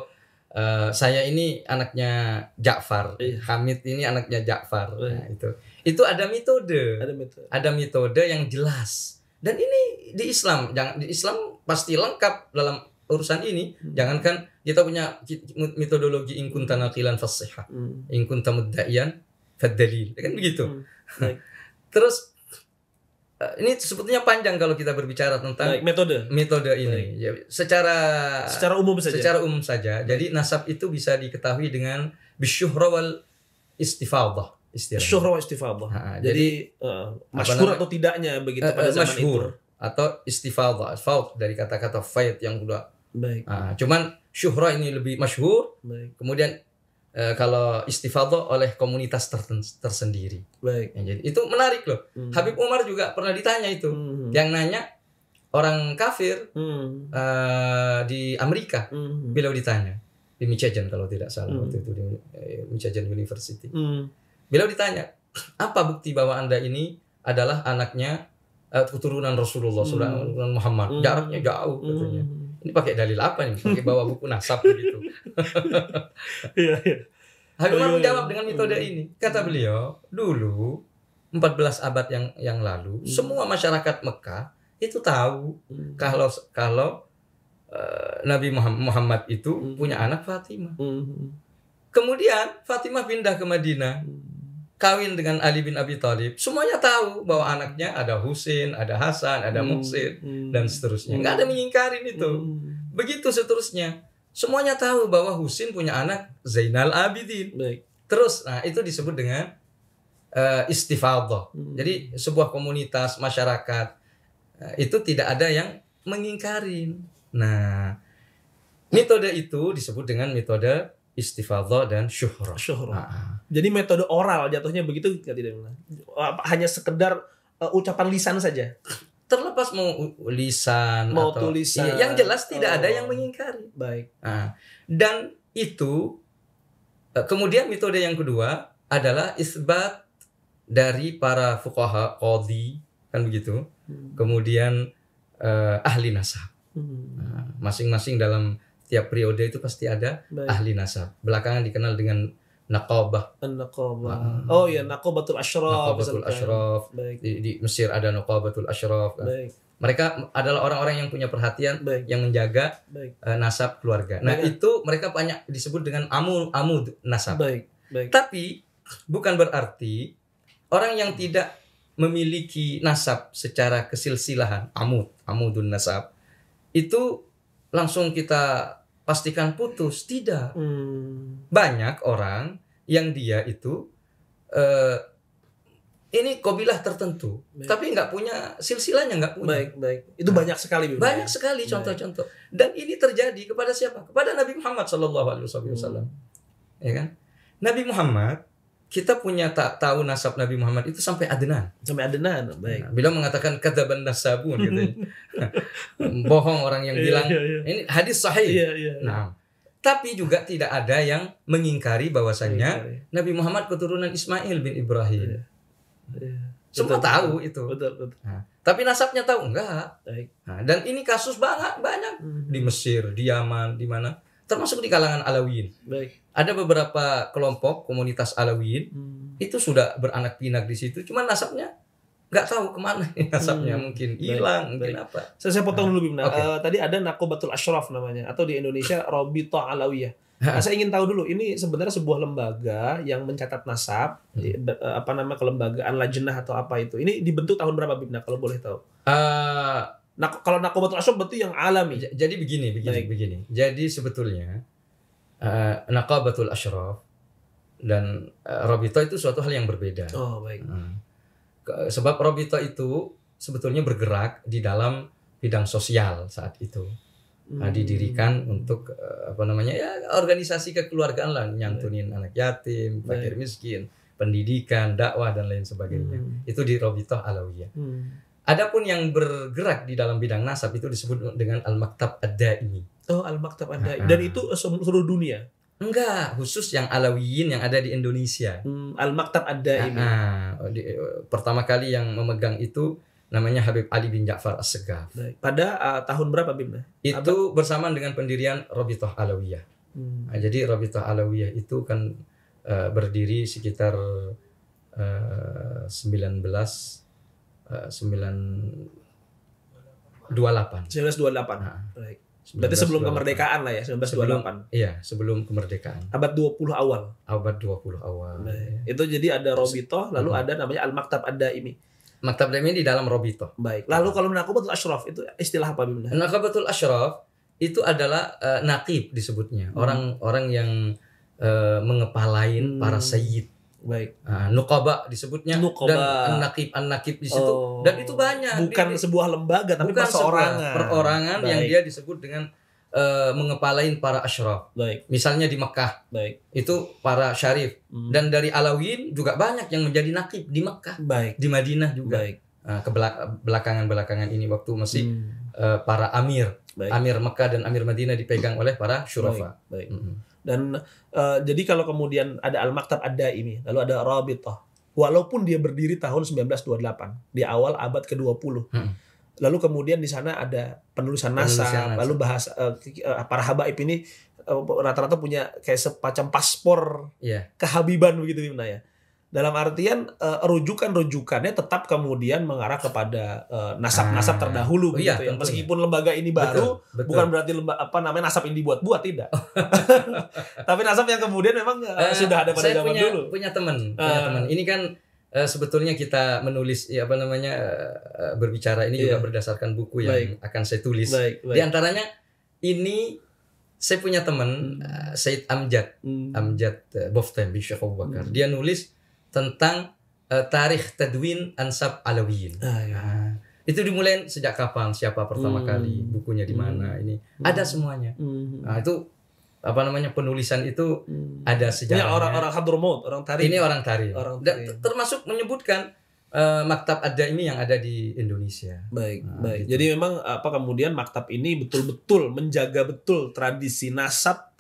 uh, saya ini anaknya Ja'far, iya. Hamid ini anaknya Ja'far. Nah, itu. Itu ada metode. Ada metode. Ada metode yang jelas dan ini di Islam, jangan di Islam pasti lengkap dalam urusan ini. Hmm. Jangankan kita punya metodologi ingkun tanakilan fasihah, hmm. ingkun tamuddayan fadalil, ya kan begitu. Hmm. Terus eh, ini sebetulnya panjang kalau kita berbicara tentang Baik, metode metode ini. Ya, secara secara umum saja. Secara umum saja. Jadi nasab itu bisa diketahui dengan bisyuhra wal istifadah. Istirahnya. Syuhrah wa istifadah. Ha, jadi jadi uh, masyhur atau tidaknya begitu uh, pada eh, zaman itu. atau istifadah, faud dari kata-kata faid yang kedua Baik. Uh, cuman syuhrah ini lebih masyhur. Kemudian uh, kalau istifadah oleh komunitas tersendiri. Baik. Ya, jadi itu menarik loh. Hmm. Habib Umar juga pernah ditanya itu. Hmm. Yang nanya orang kafir hmm. uh, di Amerika hmm. beliau ditanya di Michigan kalau tidak salah hmm. waktu itu di eh, Michigan University. Hmm Beliau ditanya, apa bukti bahwa Anda ini adalah anaknya uh, keturunan Rasulullah, hmm. keturunan Muhammad? Hmm. Jaraknya jauh hmm. katanya. Hmm. Ini pakai dalil apa nih? Pakai bawa buku nasab begitu. Iya, iya. Habib Umar menjawab oh, iya, iya. dengan metode hmm. ini. Kata beliau, dulu 14 abad yang yang lalu, hmm. semua masyarakat Mekah itu tahu hmm. kalau kalau uh, Nabi Muhammad itu hmm. punya anak Fatimah. Hmm. Kemudian Fatimah pindah ke Madinah. Hmm kawin dengan Ali bin Abi Thalib, semuanya tahu bahwa anaknya ada Husin, ada Hasan, ada hmm. hmm. dan seterusnya. Hmm. Nggak ada mengingkarin itu. Hmm. Begitu seterusnya. Semuanya tahu bahwa Husin punya anak Zainal Abidin. Baik. Terus nah itu disebut dengan uh, istifadah. Hmm. Jadi sebuah komunitas masyarakat eh, itu tidak ada yang mengingkarin. Nah, metode itu disebut dengan metode istifadah dan syuhrah. Syuhrah. Nah, jadi metode oral jatuhnya begitu gak tidak hanya sekedar uh, ucapan lisan saja. Terlepas mau lisan mau atau tulisan. Iya, yang jelas tidak oh. ada yang mengingkari. Baik. Nah, dan itu eh, kemudian metode yang kedua adalah isbat dari para fuqaha qadhi kan begitu. Hmm. Kemudian uh, ahli nasab. Hmm. Nah, masing-masing dalam tiap periode itu pasti ada Baik. ahli nasab. Belakangan dikenal dengan Naqabah. Ah. Oh iya, Naqabatul Ashraf. Naqabatul Ashraf. Di, di Mesir ada Naqabatul Ashraf. Kan. Baik. Mereka adalah orang-orang yang punya perhatian, Baik. yang menjaga Baik. Uh, nasab keluarga. Nah Baik. itu mereka banyak disebut dengan amud amud nasab. Baik. Baik. Tapi bukan berarti orang yang tidak memiliki nasab secara kesilsilahan amud amudun nasab itu langsung kita pastikan putus tidak hmm. banyak orang yang dia itu uh, ini kobilah tertentu, baik. tapi nggak punya silsilanya nggak punya. Baik baik. Itu nah, banyak sekali. Banyak ya. sekali contoh-contoh. Dan ini terjadi kepada siapa? Kepada Nabi Muhammad Shallallahu Alaihi Wasallam. Hmm. Ya kan? Nabi Muhammad kita punya tak tahu nasab Nabi Muhammad itu sampai Adnan. Sampai Adnan, baik. Nah, bila mengatakan kadaban nasabun gitu. Bohong orang yang iya, bilang yeah, yeah, yeah. ini hadis sahih. Yeah, yeah, yeah. Nah, tapi juga tidak ada yang mengingkari bahwasannya ya, Nabi Muhammad keturunan Ismail bin Ibrahim. Ya. Ya. Semua betul, tahu betul. itu. Betul, betul. Nah, tapi nasabnya tahu enggak? Baik. Nah, dan ini kasus banyak banyak hmm. di Mesir, di Yaman, di mana? Termasuk di kalangan Alawiyin. Baik. Ada beberapa kelompok komunitas Alawiyin hmm. itu sudah beranak pinak di situ, cuman nasabnya nggak tahu kemana ya asapnya hmm. mungkin hilang mungkin apa saya, saya potong dulu Bimna okay. uh, eh, tadi ada Nakobatul Ashraf namanya atau di Indonesia Robito Alawiyah nah, saya ingin tahu dulu ini sebenarnya sebuah lembaga yang mencatat nasab hmm. Eh, eh, apa nama kelembagaan lajnah atau apa itu ini dibentuk tahun berapa Bimna kalau boleh tahu uh, nah kalau Nakobatul Ashraf berarti yang alami jadi begini begini baik. begini jadi sebetulnya uh, Nakobatul Ashraf dan uh, robito itu suatu hal yang berbeda oh baik hmm sebab Robito itu sebetulnya bergerak di dalam bidang sosial saat itu. Nah, hmm. didirikan hmm. untuk eh, apa namanya ya organisasi kekeluargaan lah nyantunin anak yatim, fakir miskin, pendidikan, dakwah dan lain sebagainya. Hmm. Itu di Robito Alawiyah. Hmm. Adapun yang bergerak di dalam bidang nasab itu disebut dengan al-maktab ad-daimi. Oh, al-maktab ad-daimi. Nah, dan nah. itu seluruh dunia. Enggak, khusus yang Alawiyin yang ada di Indonesia. Hmm, Al-Maktab ada ini. Nah, di, pertama kali yang memegang itu namanya Habib Ali bin Ja'far As-Segaf. Pada uh, tahun berapa Bim? Itu Abang? bersamaan dengan pendirian Rabithah Alawiyah. Hmm. Nah, jadi Rabithah Alawiyah itu kan uh, berdiri sekitar uh, 19 uh, 9 28. 1928. Nah. Baik. Berarti sebelum kemerdekaan lah ya, 1928. Sebelum, iya, sebelum kemerdekaan. Abad 20 awal. Abad 20 awal. Nah, Itu jadi ada Robito, lalu iya. ada namanya Al-Maktab Ad-Daimi. Maktab ad daimi maktab ad di dalam Robito. Baik. Lalu kalau Nakobatul Ashraf itu istilah apa Bimna? Ashraf itu adalah uh, eh, nakib disebutnya. Hmm. Orang-orang hmm. yang uh, mengepalain hmm. para sayyid Baik. Nah, nukaba disebutnya nukoba. dan anakip anakip di situ oh. dan itu banyak. Bukan di, sebuah lembaga tapi bukan seorang Perorangan Baik. yang dia disebut dengan uh, mengepalain para ashraf Baik. Misalnya di Mekah. Baik. Itu para syarif hmm. dan dari Alawin juga banyak yang menjadi nakib di Mekah. Baik. Di Madinah juga. Baik. Nah, ke belakangan ini waktu masih hmm. uh, para amir, Baik. amir Mekah dan amir Madinah dipegang oleh para syurafa. Baik. Baik. Hmm. Dan uh, jadi kalau kemudian ada Al-Maktab ada ini, lalu ada Rabithah. Walaupun dia berdiri tahun 1928, di awal abad ke-20. Hmm. Lalu kemudian di sana ada penulisan NASA, lalu bahasa uh, para habaib ini rata-rata uh, punya kayak sepacam paspor yeah. kehabiban begitu naya. ya dalam artian uh, rujukan-rujukannya tetap kemudian mengarah kepada nasab eh, nasab-nasab ah, terdahulu gitu iya, ya. Meskipun iya. lembaga ini baru, betul, betul. bukan berarti lemba, apa namanya nasab ini dibuat-buat tidak. Oh. Tapi nasab yang kemudian memang uh, sudah ada pada saya zaman punya, dulu. Punya teman, uh, punya teman. Ini kan uh, sebetulnya kita menulis ya apa namanya uh, berbicara ini iya. juga berdasarkan buku yang baik. akan saya tulis. Baik, baik. Di antaranya ini saya punya teman hmm. uh, Said Amjad, hmm. Amjad uh, Boftem Bishakobakar. Syekh Abu Hmm. Dia nulis tentang uh, tarikh tadwin ansab alawiyin. Ah, ya. nah, itu dimulai sejak kapan, siapa pertama hmm. kali, bukunya di mana, hmm. ini hmm. ada semuanya. Hmm. Nah, itu apa namanya penulisan itu hmm. ada sejarahnya. Ini orang-orang Hadrumut, orang Tarikh. Ini orang Tarikh. Orang tarikh. Dan, termasuk menyebutkan uh, maktab ada ini yang ada di Indonesia. Baik, nah, baik. Gitu. Jadi memang apa kemudian maktab ini betul-betul menjaga betul tradisi nasab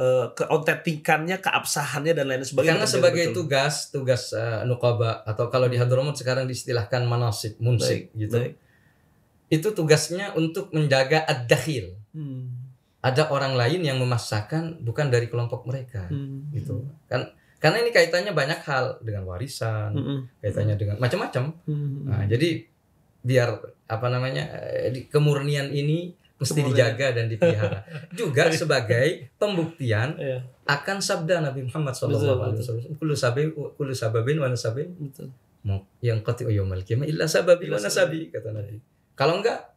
Eh, keontetikannya, keabsahannya dan lain sebagainya. Karena sebagai betul. tugas tugas uh, nukaba atau kalau di Hadramut sekarang diistilahkan manasik, munsik baik, gitu. Baik. Itu tugasnya untuk menjaga ad-dakhil. Hmm. Ada orang lain yang memaksakan bukan dari kelompok mereka hmm. gitu. Kan karena ini kaitannya banyak hal dengan warisan, hmm. hmm. kaitannya dengan macam-macam. Hmm, hmm, hmm. Nah, jadi biar apa namanya eh, kemurnian ini mesti dijaga ya. dan dipelihara. Juga sebagai pembuktian iya. akan sabda Nabi Muhammad SAW. Kulo sababin Yang kati illa sababi wa nasabi kata Nabi. Kalau enggak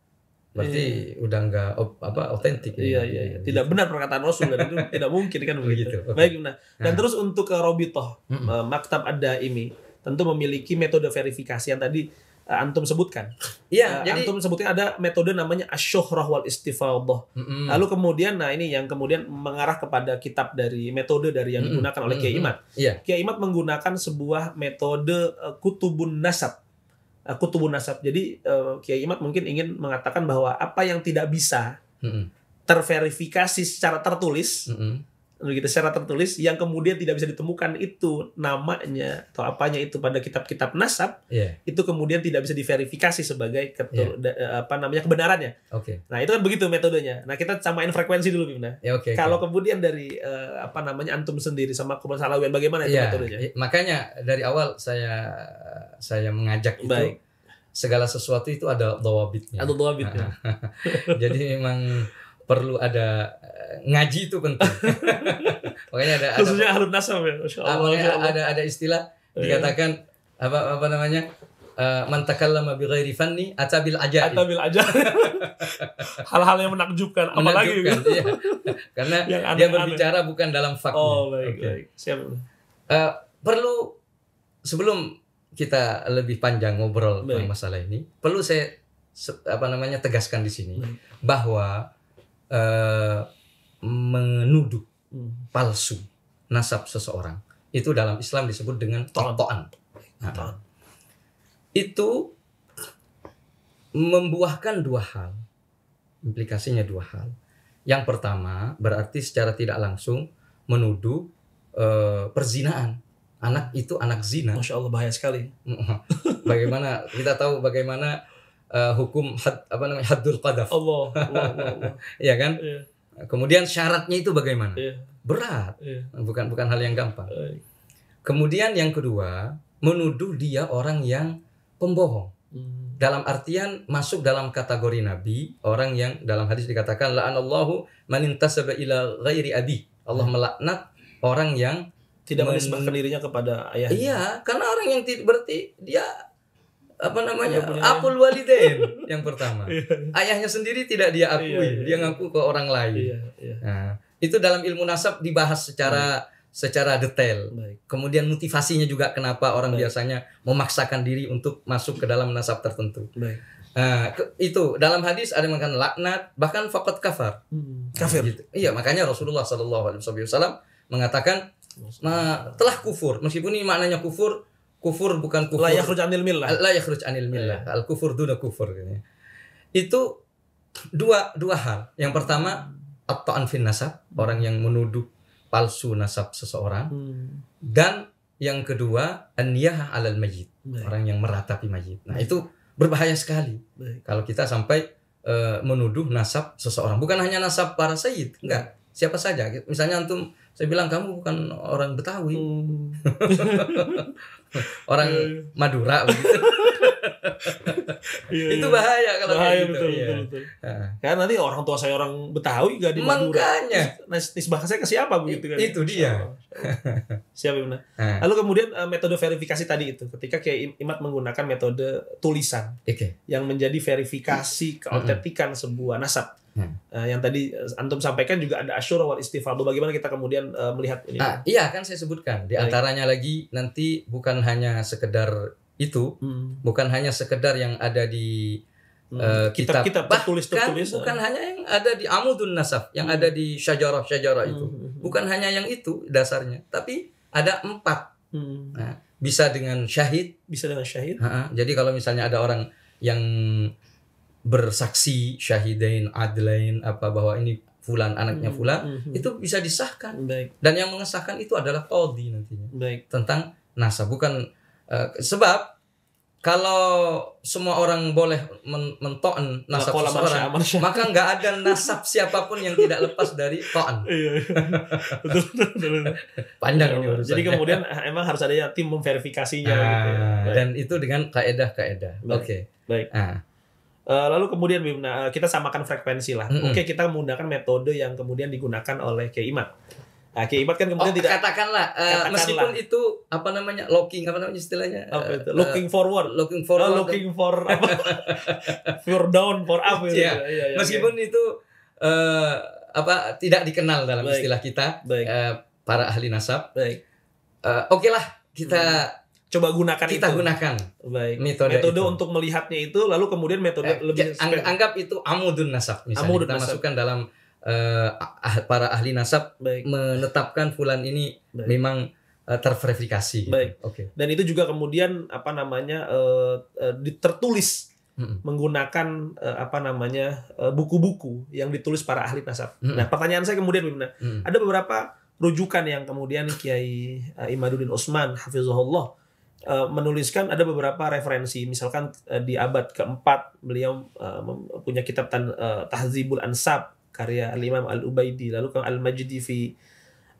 berarti iya. udah enggak op, apa otentik iya, iya iya gitu. tidak benar perkataan Rasul dan itu tidak mungkin kan begitu. Okay. Baik nah. Dan nah. terus untuk eh, Robitoh mm -mm. Eh, maktab ada ini, tentu memiliki metode verifikasi yang tadi Eh, antum sebutkan. Iya, uh, jadi antum sebutkan ada metode namanya asyuhrah wal istifadhah. Mm-hmm. Lalu kemudian nah ini yang kemudian mengarah kepada kitab dari metode dari yang digunakan mm-hmm. oleh Kiai Imat. Mm-hmm. Iya. Kiai Imat menggunakan sebuah metode uh, kutubun nasab. Uh, kutubun nasab. Jadi uh, Kiai Imat mungkin ingin mengatakan bahwa apa yang tidak bisa mm-hmm. terverifikasi secara tertulis mm-hmm kita secara tertulis yang kemudian tidak bisa ditemukan itu namanya atau apanya itu pada kitab-kitab nasab yeah. itu kemudian tidak bisa diverifikasi sebagai ketul, yeah. da, eh, apa namanya kebenarannya. Oke. Okay. Nah, itu kan begitu metodenya. Nah, kita samain frekuensi dulu Bimna. Ya, oke. okay, Kalau okay. kemudian dari uh, apa namanya antum sendiri sama Komnas Salawian bagaimana itu yeah. metodenya? Makanya dari awal saya saya mengajak itu Baik. segala sesuatu itu ada dawabitnya. Ada dawabitnya. Jadi memang perlu ada eh, ngaji itu penting. Makanya ada khususnya ada, Harun ya. ada ada istilah iya. dikatakan apa apa namanya? Uh, man takallama bi ghairi fanni atabil ajaib. Atabil aja Hal-hal yang menakjubkan, apalagi menakjubkan, gitu. iya. Karena yang dia berbicara bukan dalam fakta. Oh, baik, okay. baik. Siap. Uh, perlu sebelum kita lebih panjang ngobrol baik. tentang masalah ini, perlu saya apa namanya tegaskan di sini bahwa Eh, menuduh hmm. palsu nasab seseorang itu dalam Islam disebut dengan totoan. Nah, itu membuahkan dua hal, implikasinya dua hal. Yang pertama berarti secara tidak langsung menuduh e, perzinaan. Anak itu anak zina. Masya Allah bahaya sekali. Bagaimana kita tahu bagaimana uh, hukum had, apa namanya qadaf. Allah. Allah, ya kan? Yeah. Kemudian syaratnya itu bagaimana? Yeah. Berat. Yeah. Bukan bukan hal yang gampang. Yeah. Kemudian yang kedua, menuduh dia orang yang pembohong. Mm. Dalam artian masuk dalam kategori nabi, orang yang dalam hadis dikatakan la anallahu manintasaba ila ghairi abi. Allah hmm. melaknat orang yang tidak menisbahkan dirinya kepada ayahnya. Iya, karena orang yang tidak berarti dia apa namanya apul walidain yang pertama iya, iya. ayahnya sendiri tidak dia iya, akui iya, iya. dia ngaku ke orang lain iya, iya. Nah, itu dalam ilmu nasab dibahas secara Baik. secara detail Baik. kemudian motivasinya juga kenapa orang Baik. biasanya memaksakan diri untuk masuk ke dalam nasab tertentu Baik. Nah, itu dalam hadis ada makan laknat bahkan fakat kafar hmm. Nah, kafir nah, gitu. iya makanya Rasulullah Shallallahu Alaihi Wasallam mengatakan nah, telah kufur meskipun ini maknanya kufur kufur bukan kufur. La yakhruj anil millah. La yakhruj anil millah. Iya. Al kufur duna kufur gitu. Ya. Itu dua dua hal. Yang pertama at-ta'an nasab, orang yang menuduh palsu nasab seseorang. Hmm. Dan yang kedua aniyah al alal majid, orang yang meratapi majid. Nah, Baik. itu berbahaya sekali. Baik. Kalau kita sampai uh, menuduh nasab seseorang, bukan hanya nasab para sayyid, enggak. Siapa saja. Misalnya antum saya bilang kamu bukan orang Betawi. Hmm. orang iya, iya. Madura begitu. iya, itu iya. bahaya kalau bahaya, kayak gitu. Betul, betul, betul. Nah. Karena nanti orang tua saya orang Betawi gak di Madura. Makanya. Nisbah saya ke siapa begitu kan? Itu dia. Oh. siapa benar. Lalu kemudian eh, metode verifikasi tadi itu ketika kayak Imat menggunakan metode tulisan okay. yang menjadi verifikasi keautentikan mm -hmm. sebuah nasab. Hmm. Uh, yang tadi eh, antum sampaikan juga ada asyur wal istifadu. Bagaimana kita kemudian uh, melihat ini? Nah, iya kan saya sebutkan. Di antaranya lagi nanti bukan hanya sekedar itu, hmm. bukan hanya sekedar yang ada di uh, kitab, kitab, kitab tertulis, tertulis bukan hanya yang ada di Amudun Nasaf, yang hmm. ada di syajarah-syajarah itu. Hmm, hmm, bukan hanya yang itu dasarnya, tapi ada empat. Hmm. Nah, bisa dengan syahid, bisa dengan syahid. Ha -ha. Jadi kalau misalnya ada orang yang bersaksi syahidain adlain apa bahwa ini fulan anaknya hmm, fulan mm-hmm. itu bisa disahkan Baik. dan yang mengesahkan itu adalah kodi nantinya Baik. tentang nasab bukan uh, sebab kalau semua orang boleh men mentoen nasab nah, seseorang, marsha, maka nggak ada nasab siapapun yang tidak lepas dari toan iya, iya. Panjang iya, ini Jadi kemudian eh, emang harus ada ya tim memverifikasinya. Gitu ya. Ah, gitu Dan itu dengan kaedah-kaedah. Oke. Okay. Baik. Ah. Eh, lalu kemudian nah, eh, kita samakan frekuensi lah. Mm -hmm. Oke, kita menggunakan metode yang kemudian digunakan oleh Kiai Imat. Nah, Kiai kan kemudian oh, tidak katakanlah, uh, katakanlah meskipun itu apa namanya? locking apa namanya istilahnya? Apa uh, itu? Looking forward. Looking forward. Oh, looking for apa? for down, for up gitu. Yeah. Ya, ya, meskipun okay. itu uh, apa tidak dikenal dalam Baik. istilah kita Baik. Uh, para ahli nasab. Baik. Uh, Oke okay lah, kita hmm coba gunakan kita itu. gunakan baik metode, metode itu. untuk melihatnya itu lalu kemudian metode eh, lebih anggap itu amudun nasab misalnya amudun kita nasab. masukkan dalam uh, para ahli nasab baik. menetapkan fulan ini baik. memang uh, terverifikasi gitu. baik oke okay. dan itu juga kemudian apa namanya uh, uh, tertulis Mm-mm. menggunakan uh, apa namanya buku-buku yang ditulis para ahli nasab Mm-mm. nah pertanyaan saya kemudian Mm-mm. ada beberapa rujukan yang kemudian Kiai uh, Imaduddin Osman hafizahullah Eh, menuliskan ada beberapa referensi misalkan eh, di abad keempat beliau eh, punya kitab tan, Tahzibul Ansab karya Al-Imam Al-Ubaidi lalu ke Al-Majdi fi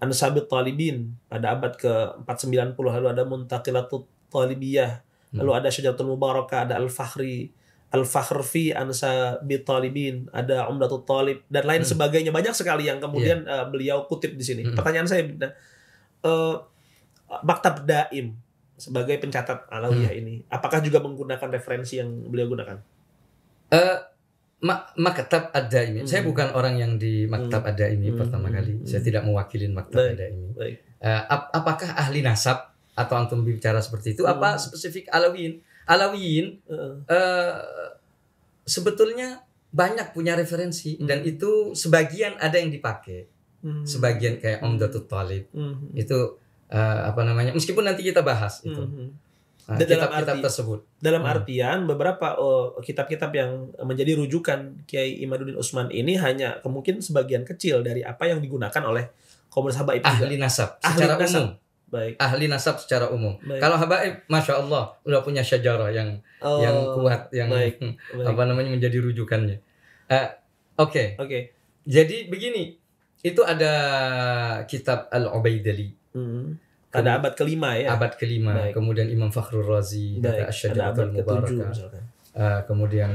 Ansabit Talibin pada abad ke-490 lalu ada Muntaqilatut Talibiyah hmm. lalu ada syajatul Mubarakah ada Al-Fakhri Al-Fakhr fi Ansabit Talibin ada Umdatul Talib dan lain hmm. sebagainya banyak sekali yang kemudian yeah. Iya. beliau kutip di sini hmm. pertanyaan saya uh, Maktab Daim sebagai pencatat Alawiyah hmm. Ya ini? Apakah juga menggunakan referensi yang beliau gunakan? Uh, eh, mak maktab ada ini. Hmm. Saya bukan orang yang di maktab hmm. ada ini hmm. pertama kali. Hmm. Saya tidak mewakili maktab baik, ada ini. Uh, ap apakah ahli nasab atau antum bicara seperti itu? Hmm. Apa spesifik Alawiyin? Alawiyin uh. Uh, eh, sebetulnya banyak punya referensi hmm. dan itu sebagian ada yang dipakai. Hmm. Sebagian kayak hmm. om Talib hmm. itu uh, apa namanya meskipun nanti kita bahas itu mm-hmm. Nah, tersebut. Dalam hmm. artian beberapa kitab oh, kitab-kitab yang menjadi rujukan Kiai Imaduddin Usman ini hanya kemungkinan sebagian kecil dari apa yang digunakan oleh komunitas habaib ahli juga. nasab secara nasab. umum. Baik. Ahli nasab secara umum. Baik. Kalau habaib Masya Allah udah punya sejarah yang oh, yang kuat yang baik. Baik. apa namanya menjadi rujukannya. Uh, oke. Okay. Okay. Jadi begini, itu ada kitab Al-Ubaidali Hmm. Pada abad kelima ya. Abad kelima. Baik. Kemudian Imam Fakhrul Razi, Baik. Asyadiratul Mubarakah. Uh, kemudian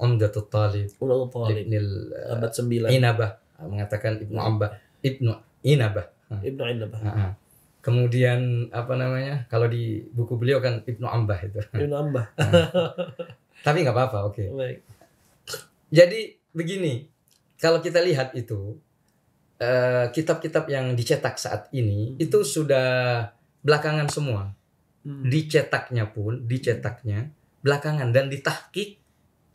Umdatul Talib, Umdatul Talib. uh, abad sembilan. Inabah eh, mengatakan Ibnu hmm. amba Ibnu Inabah. Ibnu Inabah. Uh Kemudian apa namanya? Kalau di buku beliau kan Ibnu amba itu. Ibnu Ambah. Tapi nggak apa-apa, oke. Okay. Jadi begini, kalau kita lihat itu Eh, kitab-kitab uh, yang dicetak saat ini hmm. itu sudah belakangan semua. Hmm. Dicetaknya pun, hmm. dicetaknya belakangan dan ditahkik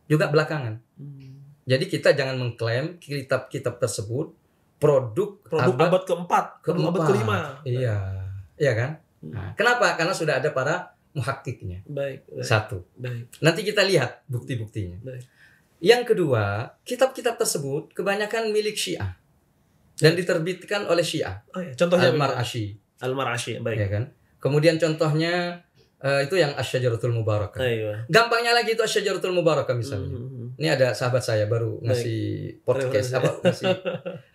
juga belakangan. Hmm. Jadi kita jangan mengklaim kitab-kitab tersebut produk produk abad, abad keempat, keempat, abad kelima. Iya. Iya kan? Hmm. Nah, kenapa? Karena sudah ada para muhakkiknya. Baik, baik. Satu. Baik. Nanti kita lihat bukti-buktinya. Yang kedua, kitab-kitab tersebut kebanyakan milik Syiah dan diterbitkan oleh Syiah. Oh, ya. Contohnya Al Marashi. Al Marashi, baik. Ya kan? Kemudian contohnya uh, itu yang Asyajaratul Mubarakah. Ayuh. Oh iya. Gampangnya lagi itu Asyajaratul Mubarakah misalnya. Mm -hmm. Ini ada sahabat saya baru ngasih podcast apa ngasih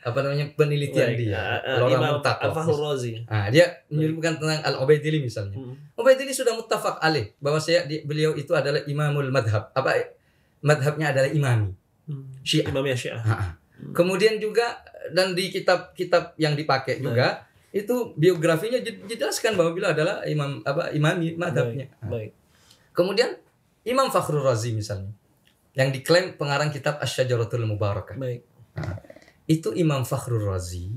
apa namanya penelitian dia. Uh, uh, Imam al Nah, dia menyebutkan tentang Al-Ubaidili misalnya. Mm -hmm. Ubaidili sudah mutafak alaih bahwa saya di, beliau itu adalah imamul madhab. Apa madhabnya adalah imami. Hmm. Syiah. Imamnya Syiah. Ha ah, -ha. Hmm. Kemudian juga dan di kitab-kitab yang dipakai juga itu biografinya dijelaskan bahwa beliau adalah imam apa imami madhabnya. Baik. Baik. Kemudian Imam Fakhrul Razi misalnya yang diklaim pengarang kitab Asy-Syajaratul Mubarakah. Baik. Nah, itu Imam Fakhrul Razi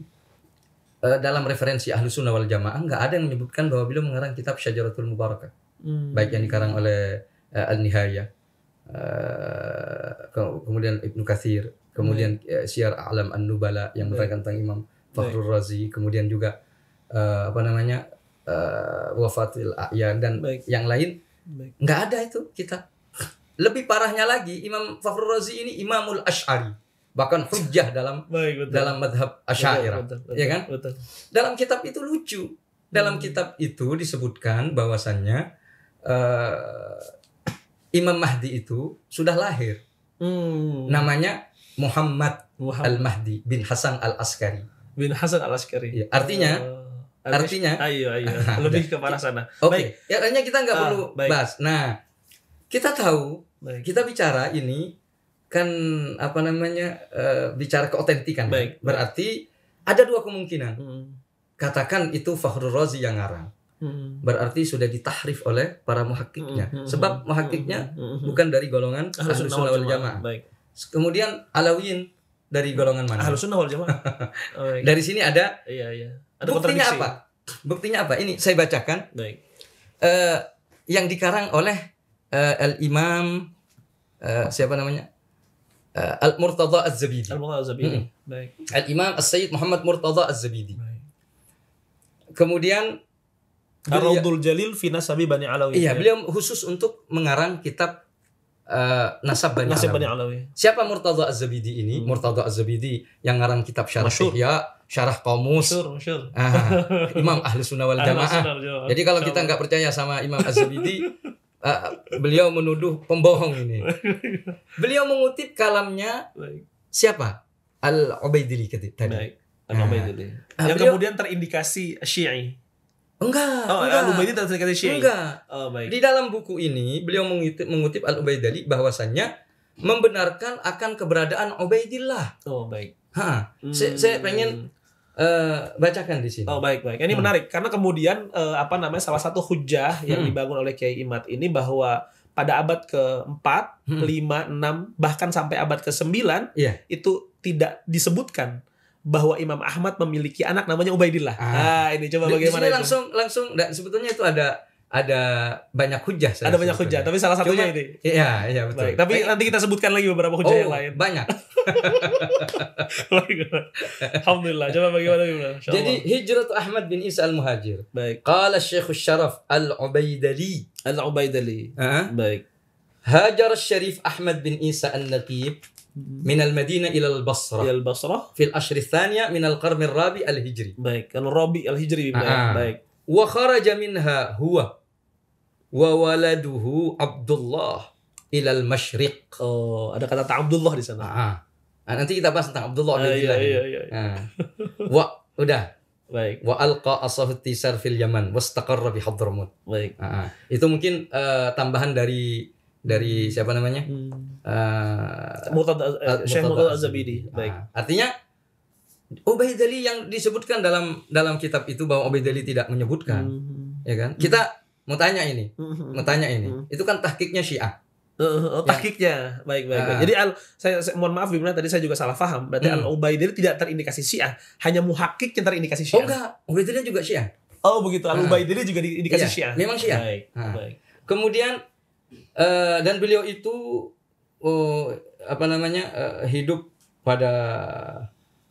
eh, dalam referensi ahlu sunnah wal jamaah nggak ada yang menyebutkan bahwa beliau mengarang kitab syajaratul mubarakah hmm. baik yang dikarang oleh eh, al nihaya eh, kemudian ibnu kathir kemudian hmm. ya, syiar alam an-nubala yang berkaitan hmm. tentang Imam hmm. Fakhrul Razi kemudian juga uh, apa namanya uh, wafatil a'yan dan Baik. yang lain nggak ada itu kita lebih parahnya lagi Imam Fakhrul Razi ini Imamul Ash'ari bahkan hujjah dalam Baik, dalam madhab ashairah ya kan betul. dalam kitab itu lucu dalam hmm. kitab itu disebutkan bahwasannya uh, Imam Mahdi itu sudah lahir hmm. namanya Muhammad Muhammad Al-Mahdi bin Hasan Al-Askari. Bin Hasan Al-Askari. Ya, artinya uh, artinya ayo ayo lebih ke mana sana. Oke. Okay. Ya, artinya kita nggak ah, perlu baik. bahas. Nah, kita tahu baik. kita bicara ini kan apa namanya uh, bicara keotentikan. Kan? Baik, Ya? Berarti ada dua kemungkinan. Hmm. Katakan itu Fahrul Razi yang ngarang. Hmm. Berarti sudah ditahrif oleh para muhakiknya. Hmm. hmm Sebab hmm, muhakiknya hmm, hmm. bukan dari golongan Ahlus Sunnah wal Jamaah. Kemudian Alawiyin dari golongan mana? Ahlus Sunnah wal Jamaah. Oh, iya. dari sini ada Iya, iya. Ada buktinya apa? Buktinya apa? Ini saya bacakan. Baik. Uh, yang dikarang oleh uh, Al Imam uh, siapa namanya? Uh, Al Murtadha Az-Zabidi. Al Murtadha Az-Zabidi. Hmm. Baik. Al Imam As-Sayyid Muhammad Murtadha Az-Zabidi. Baik. Kemudian Ar-Raudul Jalil fi Nasabi Bani Alawi. Iya, ya. beliau khusus untuk mengarang kitab Uh, nasab Bani nasab Alawi. Alawi. Siapa Murtadha Az-Zabidi ini? Hmm. Murtadha Az-Zabidi yang ngarang kitab Syarah Masyur. Ihya, Syarah Qamus. Masyur, masyur. Ah, imam Ahli Sunnah wal Jamaah. Jadi kalau kita nggak percaya sama Imam Az-Zabidi, uh, beliau menuduh pembohong ini. beliau mengutip kalamnya siapa? Al-Ubaidili tadi. Ah. Al-Ubaidili. Ah, yang beliau, kemudian terindikasi Syi'i. Enggak. Oh, enggak. Al-Ubaidi dalam Serikat Syiah. Enggak. Oh, baik. Di dalam buku ini beliau mengutip, mengutip al ubaidi bahwasannya membenarkan akan keberadaan Ubaidillah. Oh, baik. Ha. Hmm. Saya, saya pengen Uh, bacakan di sini. Oh baik baik. Ini hmm. menarik karena kemudian uh, apa namanya salah satu hujah yang hmm. dibangun oleh Kiai Imat ini bahwa pada abad ke-4, hmm. 5, 6 bahkan sampai abad ke-9 yeah. itu tidak disebutkan bahwa Imam Ahmad memiliki anak namanya Ubaidillah. Ah, ah ini coba bagaimana? Di itu? langsung langsung sebetulnya itu ada ada banyak hujah. ada banyak hujah, tapi salah satunya Cuma, ini. Iya, iya betul. Baik, tapi Baik. nanti kita sebutkan lagi beberapa hujah oh, yang lain. Banyak. Alhamdulillah. Coba bagaimana Jadi hijrah Ahmad bin Isa al-Muhajir. Baik. Qala Syekh Syaraf al-Ubaidali. Al-Ubaidali. Uh -huh. Baik. Hajar Syarif Ahmad bin Isa al-Naqib من المدينة إلى البصرة إلى البصرة في الأشهر الثانية من القرن الرابع الهجري baik الرابع الهجري آه. baik وخرج منها هو وولده عبد الله إلى المشرق oh, ada kata Abdullah di sana ah. nanti kita bahas tentang Abdullah ah, iya, iya, iya, iya. Nah. udah Baik. Wa alqa asafti sarfil Yaman wastaqarra Baik. itu mungkin uh, tambahan dari dari siapa namanya? Hmm. Uh, uh, Syekh Murtad Az-Zabidi. Ah, baik. Uh, artinya Ubaidali yang disebutkan dalam dalam kitab itu bahwa Ubaidali tidak menyebutkan, hmm. ya kan? Kita mau tanya ini, hmm. mau tanya ini. Hmm. Itu kan tahkiknya Syiah. Uh, oh, tahkiknya baik baik. baik. Ah. Jadi al saya, saya mohon maaf Bimna tadi saya juga salah paham. Berarti hmm. al Ubaidil tidak terindikasi Syiah, hanya muhakik yang terindikasi Syiah. Oh enggak, Ubaidil juga Syiah. Oh begitu, al uh. Ah. juga diindikasi iya. Syiah. Memang Syiah. Baik. Uh. baik. Kemudian Eh, dan beliau itu uh, apa namanya uh, hidup pada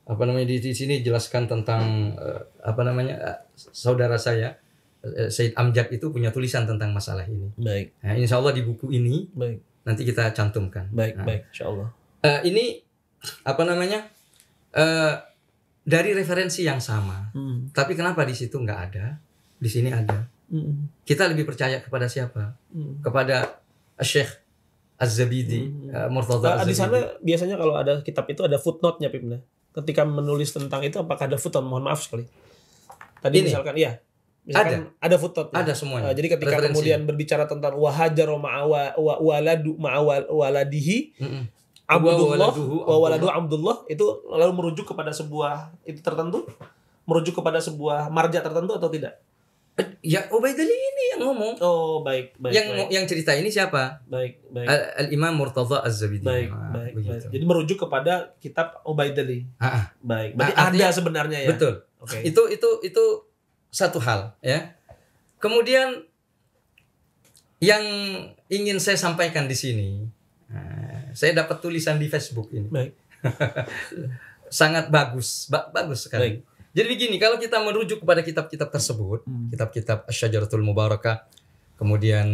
apa namanya di, di sini jelaskan tentang uh, apa namanya uh, saudara saya uh, Said Amjad itu punya tulisan tentang masalah ini. Baik. Nah, insya Allah di buku ini. Baik. Nanti kita cantumkan. Baik, nah, baik. Insya Allah. Uh, ini apa namanya uh, dari referensi yang sama. Hmm. Tapi kenapa di situ nggak ada, di sini ada? Hmm. Kita lebih percaya kepada siapa? Hmm. Kepada Syekh Az-Zabidi, hmm. Eh, az Di sana biasanya kalau ada kitab itu ada footnote-nya Pimna. Ketika menulis tentang itu apakah ada footnote? Mohon maaf sekali. Tadi Ini? misalkan iya. Misalkan ada ada footnote. Ada semuanya. Uh, jadi ketika kemudian berbicara tentang wahajar ma'awa wa waladu ma'awa waladihi, Abdullah wa waladu Abdullah itu lalu merujuk kepada sebuah itu tertentu merujuk kepada sebuah marja tertentu atau tidak? Eh, ya Ubaidillah oh, ini yang ngomong. Oh, baik, baik. Yang baik. yang cerita ini siapa? Baik, baik. Al, al Imam Murtaza Az-Zabidi. Baik, ah, baik, baik. Jadi merujuk kepada kitab Ubaidillah. Oh, ah, baik. Ah, berarti ah, ada sebenarnya ya. Betul. Oke. Okay. Itu itu itu satu hal, ya. Kemudian yang ingin saya sampaikan di sini, eh, saya dapat tulisan di Facebook ini. Baik. Sangat bagus, ba bagus sekali. Baik jadi begini, kalau kita merujuk kepada kitab-kitab tersebut, hmm. kitab-kitab hmm. Syajaratul Mubarakah, kemudian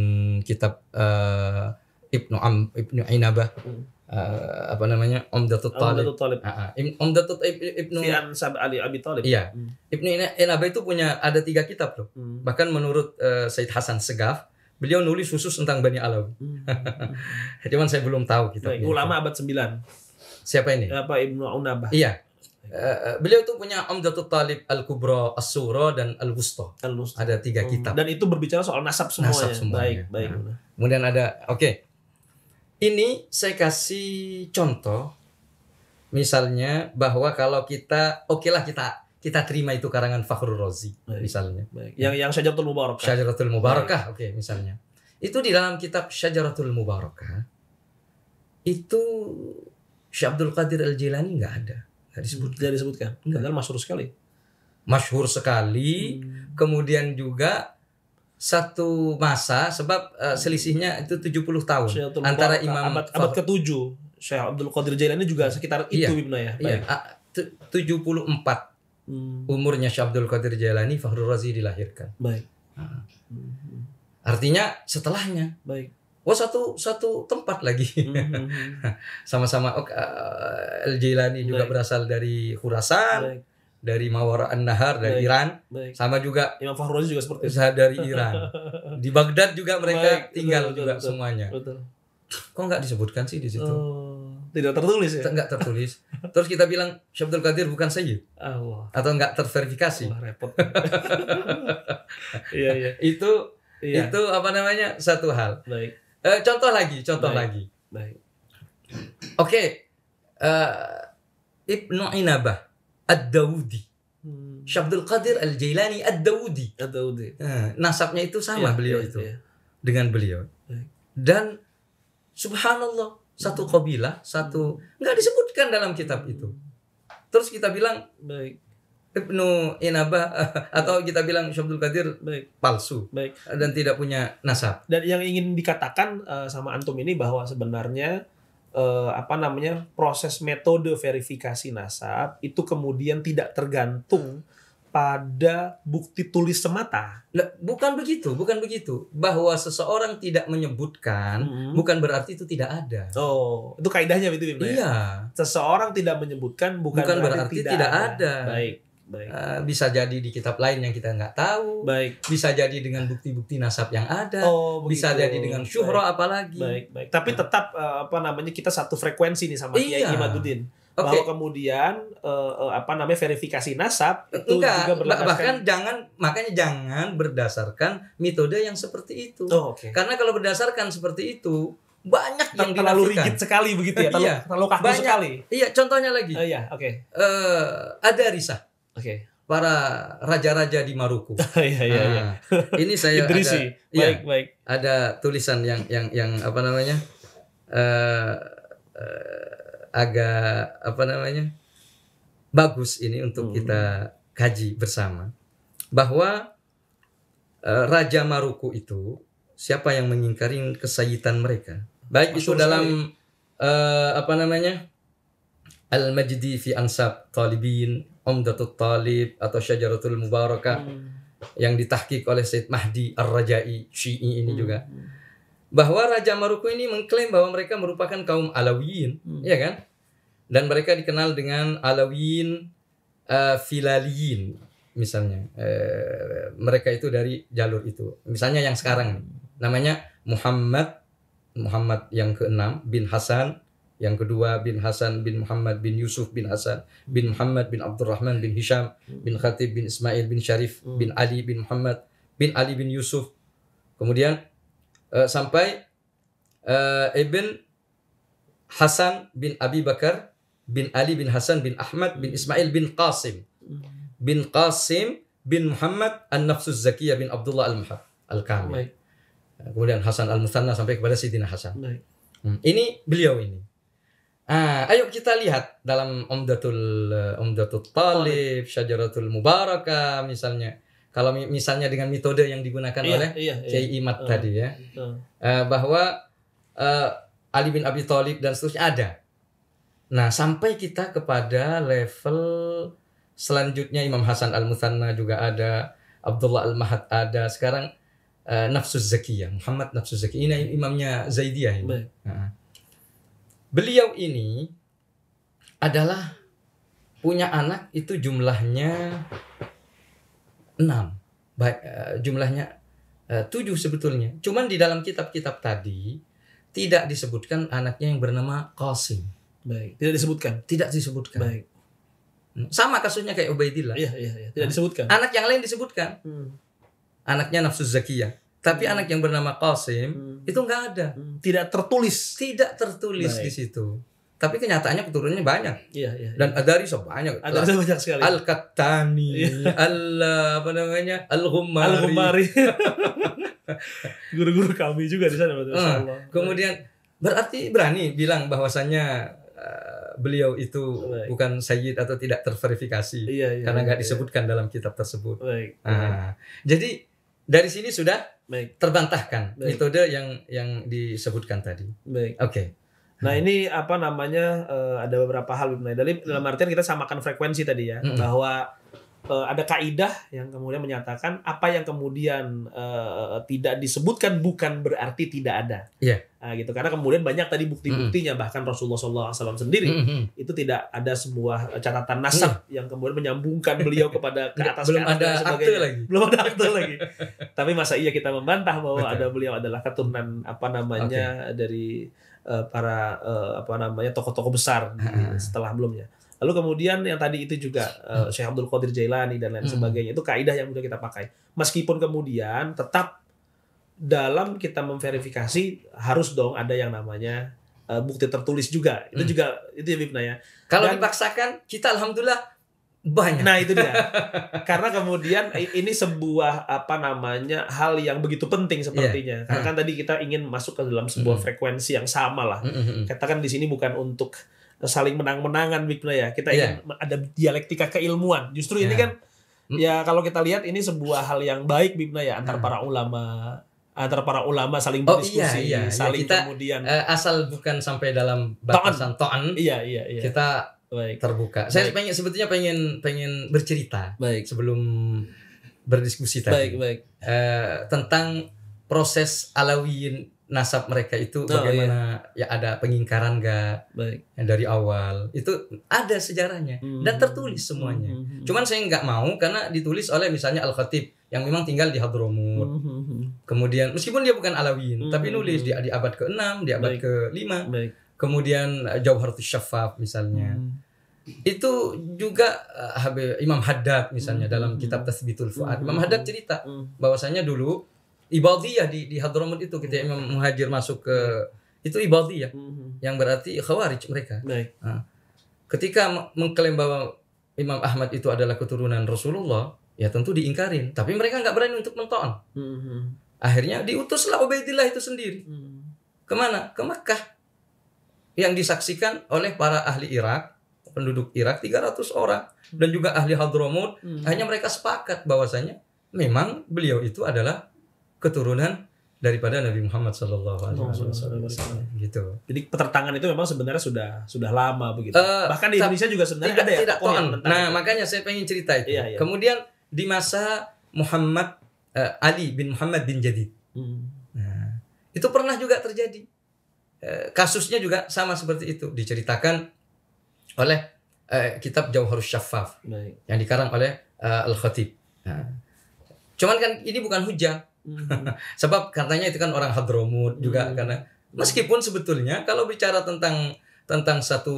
kitab uh, Ibnu Am Ibnu Ainabah, hmm. uh, apa namanya? Umdatut Talib. Umdatut Talib. Uh, ah, ah. Umdatut Ibnu Fi'an Sab Ali Abi Talib. Iya. Hmm. Ibnu Ainabah itu punya ada tiga kitab loh. Hmm. Bahkan menurut uh, Said Hasan Segaf, beliau nulis khusus tentang Bani Alawi. Hmm. Cuman saya belum tahu kitabnya. Baik, ulama abad 9. Siapa ini? Apa Ibnu Aunabah? Iya. Eh, eh, beliau itu punya Omdatul Talib Al Kubro As dan Al Gusto. Ada tiga hmm. kitab. Dan itu berbicara soal nasab semua. Nasab Baik, baik. Nah. Kemudian ada, oke, okay. ini saya kasih contoh, misalnya bahwa kalau kita, oke lah kita kita terima itu karangan Fakhrul Rozi misalnya. Baik. Yang yang Syajaratul Mubarakah. Syajaratul Mubarakah, oke okay, misalnya. Itu di dalam kitab Syajaratul Mubarakah itu Syabdul Qadir Al Jilani nggak ada disebut tidak disebutkan. Enggak. Padahal masyhur sekali. Masyhur sekali. Hmm. Kemudian juga satu masa sebab uh, selisihnya itu 70 tahun Syaitul antara Bata, Imam abad, abad ke-7 Syekh Abdul Qadir Jailani juga sekitar iya. itu iya, Ibnu ya. Iya. A, ya? 74 ah, hmm. umurnya Syekh Abdul Qadir Jailani Fahrul Razi dilahirkan. Baik. Ah. Hmm, hmm. Artinya setelahnya. Baik. Oh satu satu tempat lagi. Hmm. Sama-sama mm -hmm. okay, juga berasal dari Khurasan, Baik. dari Mawar An-Nahar dari Baik. Iran. Baik. Sama juga Imam Fahruzi juga seperti itu. dari Iran. Di Baghdad juga mereka Baik. tinggal betul, juga betul, semuanya. Betul. Kok nggak disebutkan sih di situ? Uh, tidak tertulis ya? Enggak tertulis. Terus kita bilang Syabdul Qadir bukan saya. Atau nggak terverifikasi. Allah, repot. Iya, iya. Itu Iya. Itu apa namanya? Satu hal. Baik. Uh, contoh lagi, contoh Baik. lagi. Baik. Oke. Okay. Uh, eh, Ibnu Inabah Ad-Dawudi. Hmm. Syabdul Qadir Al-Jailani Ad-Dawudi. Ad-Dawudi. Eh, nasabnya itu sama ya, beliau ya, itu. Ya. Dengan beliau. Baik. Dan subhanallah, satu kabilah, satu nggak disebutkan dalam kitab itu. Terus kita bilang, baik Ibnu Inaba atau kita bilang Syabdul Qadir Baik. palsu Baik. dan tidak punya nasab. Dan yang ingin dikatakan uh, sama antum ini bahwa sebenarnya uh, apa namanya proses metode verifikasi nasab itu kemudian tidak tergantung pada bukti tulis semata. Bukan begitu, bukan begitu. Bahwa seseorang tidak menyebutkan hmm. bukan berarti itu tidak ada. Oh, itu kaidahnya itu ya? Iya. Ya? Seseorang tidak menyebutkan bukan, bukan berarti, berarti tidak, tidak ada. ada. Baik. Baik. Uh, bisa jadi di kitab lain yang kita nggak tahu. Baik. Bisa jadi dengan bukti-bukti nasab yang ada. Oh, bisa jadi dengan syuhro baik. apalagi. Baik, baik. Tapi nah. tetap uh, apa namanya kita satu frekuensi nih sama Kiai iya. Imaduddin. Okay. Bahwa kemudian uh, uh, apa namanya verifikasi nasab itu Enggak, juga berdasarkan bahkan jangan makanya jangan berdasarkan metode yang seperti itu. Oh, okay. Karena kalau berdasarkan seperti itu banyak yang terlalu rigid sekali begitu ya, terlalu, iya, terlalu kaku banyak, sekali. Iya, contohnya lagi. Uh, iya, oke. Okay. Uh, ada risah okay. para raja-raja di Maruku. iya, iya, nah, iya. Ah, ini saya ada iya, baik, ya, baik. ada tulisan yang yang yang apa namanya? Uh, uh, agak apa namanya? bagus ini untuk hmm. kita kaji bersama bahwa uh, raja Maruku itu siapa yang mengingkari kesayitan mereka? Baik Masuk itu dalam uh, apa namanya? Al-Majdi fi Ansab Talibin, Umdatul Talib atau Syajaratul Mubarakah hmm. yang ditahkik oleh Said Mahdi Ar-Rajai Syi'i ini hmm. juga. Bahwa Raja Maroko ini mengklaim bahwa mereka merupakan kaum Alawiyin, hmm. ya kan? Dan mereka dikenal dengan Alawiyin uh, Filaliyin misalnya. Uh, mereka itu dari jalur itu. Misalnya yang sekarang namanya Muhammad Muhammad yang keenam bin Hasan yang kedua bin Hasan bin Muhammad bin Yusuf bin Hasan bin Muhammad bin Abdurrahman bin Hisham bin Khatib bin Ismail bin Syarif hmm. bin Ali bin Muhammad bin Ali bin Yusuf. Kemudian uh, sampai uh, Ibn Hasan bin Abi Bakar bin Ali bin Hasan bin Ahmad bin Ismail bin Qasim hmm. bin Qasim bin Muhammad an nafsuz Zakiyah bin Abdullah Al-Muhab Al-Kamil. Kemudian Hasan Al-Musanna sampai kepada Sidina Hasan. Hmm. Ini beliau ini. Ah, ayo kita lihat dalam Umdatul eh, Umdatul Talib, Syajaratul Mubarakah misalnya. Kalau misalnya dengan metode yang digunakan iya, oleh iya, iya. Kiai Imat uh, ah, tadi ya. Uh. bahwa uh, Ali bin Abi Thalib dan seterusnya ada. Nah, sampai kita kepada level selanjutnya Imam Hasan al Muthanna juga ada, Abdullah al Mahad ada. Sekarang uh, Nafsu Zakiyah, Muhammad Nafsuz Zakiyah. Ini imamnya Zaidiyah ini. Baik. Nah beliau ini adalah punya anak itu jumlahnya enam baik eh, jumlahnya eh, tujuh sebetulnya cuman di dalam kitab-kitab tadi tidak disebutkan anaknya yang bernama Qasim baik tidak disebutkan tidak disebutkan baik hmm, sama kasusnya kayak Ubaidillah iya iya, iya. tidak nah, disebutkan anak yang lain disebutkan hmm. anaknya nafsu zakiyah tapi hmm. anak yang bernama Qasim hmm. itu nggak ada. Hmm. Tidak tertulis. Tidak tertulis Baik. di situ. Tapi kenyataannya keturunannya banyak. Iya, iya. Dan iya. ada riso banyak. riso banyak sekali. Al Katani, iya. Al apa namanya? Al Humari. Al Ghumari. Guru-guru kami juga di sana betul. Ah, hmm. Kemudian berarti berani bilang bahwasannya eh, beliau itu Baik. bukan sayyid atau tidak terverifikasi iya, iya, karena nggak iya. iya. disebutkan dalam kitab tersebut. Baik. Nah, Baik. Jadi dari sini sudah Baik. terbantahkan Baik. metode yang yang disebutkan tadi. Baik. Oke. Okay. Nah hmm. ini apa namanya uh, ada beberapa hal dalam artian kita samakan frekuensi tadi ya hmm. bahwa uh, ada kaidah yang kemudian menyatakan apa yang kemudian uh, tidak disebutkan bukan berarti tidak ada. Iya. Yeah. Uh, gitu karena kemudian banyak tadi bukti-buktinya mm. bahkan Rasulullah SAW sendiri mm -hmm. itu tidak ada sebuah eh, catatan nasab mm. yang kemudian menyambungkan beliau kepada ke atas belum ke ada akte lagi belum ada akte lagi tapi masa iya kita membantah bahwa Betul. ada beliau adalah keturunan apa namanya okay. dari para apa namanya tokoh-tokoh besar di, setelah belumnya Lalu kemudian yang tadi itu juga uh, Syekh Abdul Qadir Jailani dan lain hmm. sebagainya itu kaidah yang sudah kita pakai. Meskipun kemudian tetap dalam kita memverifikasi harus dong ada yang namanya uh, bukti tertulis juga. Itu hmm. juga itu ya Bibna ya. Kalau dan, dipaksakan kita alhamdulillah banyak. Nah, itu dia. Karena kemudian ini sebuah apa namanya hal yang begitu penting iya. sepertinya. Yeah. Karena hmm. kan tadi kita ingin masuk ke dalam sebuah mm -hmm. frekuensi yang sama lah. Mm -hmm. Katakan di sini bukan untuk saling menang-menangan begitu ya. Kita iya. ingin ada dialektika keilmuan. Justru yeah. ini iya. kan hmm. ya kalau kita lihat ini sebuah hal yang baik Bibna ya antar hmm. para ulama antar para ulama saling oh, berdiskusi, iya, iya. iya. saling ya, kita, kemudian uh, asal bukan sampai dalam batasan to'an. Iya, iya, iya. Kita baik. terbuka. Baik. Saya pengen sebetulnya pengen pengen bercerita baik. sebelum berdiskusi tadi. Baik, baik. Uh, tentang proses Alawiyin nasab mereka itu oh, bagaimana iya. ya ada pengingkaran gak Baik. dari awal itu ada sejarahnya hmm. dan tertulis semuanya hmm. hmm, hmm. cuman saya nggak mau karena ditulis oleh misalnya al khatib yang memang tinggal di Hadramut hmm. hmm kemudian meskipun dia bukan mm hmm. tapi nulis di di abad ke-6 di abad ke-5 kemudian eh, Jauharatul Syafaf misalnya hmm itu juga uh, Imam Haddad misalnya mm -hmm. dalam kitab Tasbitul Fuad. Mm -hmm. Imam Haddad cerita mm -hmm. bahwasanya dulu ibadiyah di di Hadramaut itu ketika hmm. Imam Muhajir masuk ke itu ibadiyah hmm. hmm, hmm. yang berarti khawarij mereka. Baik. ketika mengklaim bahwa Imam Ahmad itu adalah keturunan Rasulullah, ya tentu diingkarin. Tapi mereka nggak berani untuk mentoan. Hmm. Akhirnya diutuslah Ubaidillah itu sendiri. Hmm. Kemana? Ke Mekah. Yang disaksikan oleh para ahli Irak, penduduk Irak 300 orang dan juga ahli Hadramaut, hmm. hanya mereka sepakat bahwasanya memang beliau itu adalah keturunan daripada Nabi Muhammad Shallallahu Alaihi Wasallam gitu. Jadi pertentangan itu memang sebenarnya sudah sudah lama begitu. Uh, Bahkan di Indonesia juga sebenarnya tidak, ada ya tidak Nah itu. makanya saya pengen cerita itu. Iya, iya. Kemudian di masa Muhammad uh, Ali bin Muhammad bin Jadid, hmm. nah, itu pernah juga terjadi. Uh, kasusnya juga sama seperti itu diceritakan oleh uh, kitab Jauharus Syaffaf Baik. yang dikarang oleh uh, Al Khatib. Nah. Cuman kan ini bukan hujah Hmm. Sebab katanya itu kan orang Hadromut juga hmm. karena meskipun sebetulnya kalau bicara tentang tentang satu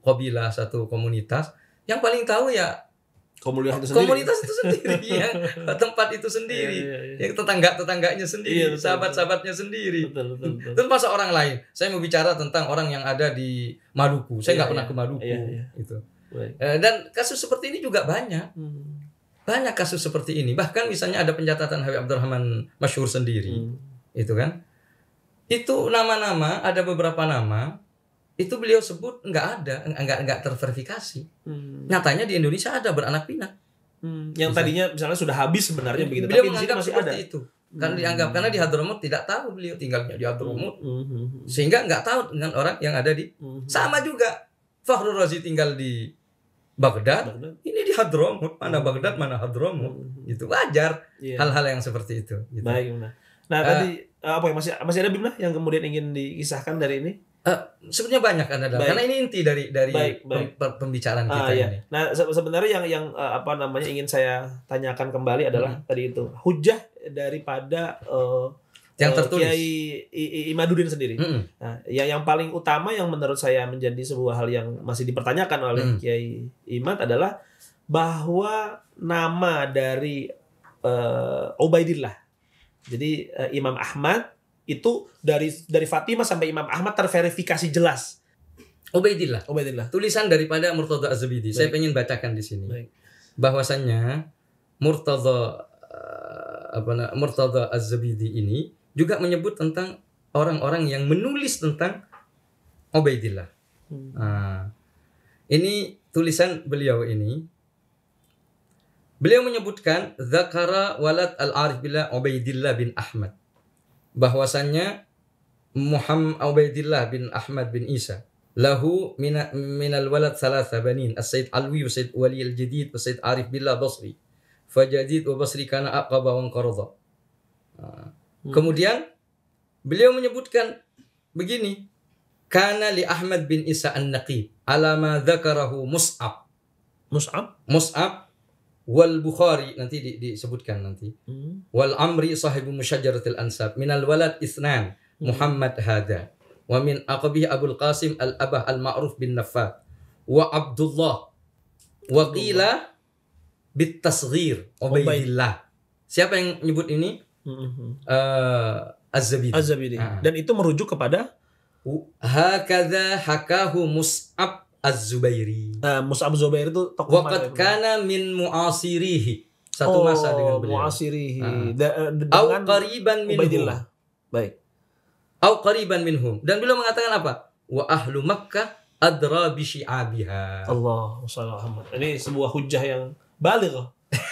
kabilah, satu komunitas, yang paling tahu ya komunitas itu sendiri. itu sendiri ya, tempat itu sendiri, ya, ya, ya. ya tetangga tetangganya sendiri, ya, sahabat sahabatnya sendiri. Betul, betul, hmm. betul. masa orang lain, saya mau bicara tentang orang yang ada di Maluku, saya iya, nggak ya, pernah ke Maluku, ya, ya. itu iya. gitu. Baik. Eh, dan kasus seperti ini juga banyak. Banyak kasus seperti ini. Bahkan misalnya ada pencatatan Habib Abdurrahman Masyur sendiri. Hmm. Itu kan. Itu nama-nama, ada beberapa nama itu beliau sebut nggak ada nggak nggak terverifikasi hmm. nyatanya di Indonesia ada beranak pinak hmm. yang tadinya misalnya sudah habis sebenarnya begitu beliau tapi menganggap masih ada itu karena hmm. dianggap karena di Hadramut hmm. tidak tahu beliau tinggalnya di Hadramut hmm. Hmm. hmm. sehingga nggak tahu dengan orang yang ada di hmm. sama juga Fakhrul Razi tinggal di Baghdad, Baghdad. ini di Hadramut mana hmm. Baghdad mana Hadramut hmm. gitu wajar hal iya. hal-hal yang seperti itu gitu. baik nah, nah uh, tadi eh. Eh, apa yang masih masih ada Bimna yang kemudian ingin dikisahkan dari ini Uh, sebenarnya banyak kan ada karena ini inti dari dari baik, baik. Pem, pembicaraan ah, kita iya. ini. Nah se sebenarnya yang yang uh, apa namanya ingin saya tanyakan kembali adalah hmm. tadi itu hujah daripada uh, yang eh, tertulis Kiai Imaduddin sendiri. Mm -hmm. Nah, yang yang paling utama yang menurut saya menjadi sebuah hal yang masih dipertanyakan oleh mm. Kiai Imad adalah bahwa nama dari uh, Ubaidillah. Jadi uh, Imam Ahmad itu dari dari Fatimah sampai Imam Ahmad terverifikasi jelas. Ubaidillah. Ubaidillah. Tulisan daripada Murtadha Azubidi. zubidi Saya ingin bacakan di sini. Baik. Bahwasanya Murtadha uh, apa Murtadha Azubidi ini juga menyebut tentang orang-orang yang menulis tentang obaidillah Hmm. Nah, ini tulisan beliau ini. Beliau menyebutkan Zakara walad al-Arif bila obaidillah bin Ahmad. Bahwasannya Muhammad obaidillah bin Ahmad bin Isa lahu min minal walad thalatha banin as-Sayyid Alwi wa Sayyid Wali al-Jadid wa Sayyid Arif Billah Basri fajadid wa Basri kana aqaba wa qarada. Ah. Hmm. Kemudian beliau menyebutkan begini, karena li Ahmad bin Isa an-Naqib alama dzakarahu Mus'ab. Mus'ab? Mus'ab wal Bukhari nanti di, disebutkan nanti. Hmm. Wal Amri sahibu musyajaratil ansab minal walad isnan hmm. Muhammad hada wa min aqbihi Abul Qasim al-Abah al-Ma'ruf bin Naffah wa Abdullah wa qila Tasghir Ubaidillah. Siapa yang nyebut ini? Uh, Az-Zabidi. Az-Zabidi. Ah. Dan itu merujuk kepada Hakadha hakahu Mus'ab Az-Zubairi. Uh, Mus'ab Zubairi itu tokoh Waqad kana min mu'asirihi. Satu oh, masa dengan beliau. Mu'asirihi. Ah. Da, eh, dengan qariban minhum. Ubaidillah. Baik. Au qariban minhum. Dan beliau mengatakan apa? Wa ahlu Makkah adra bi syi'abiha. Allah Muhammad. Ini sebuah hujah yang balik.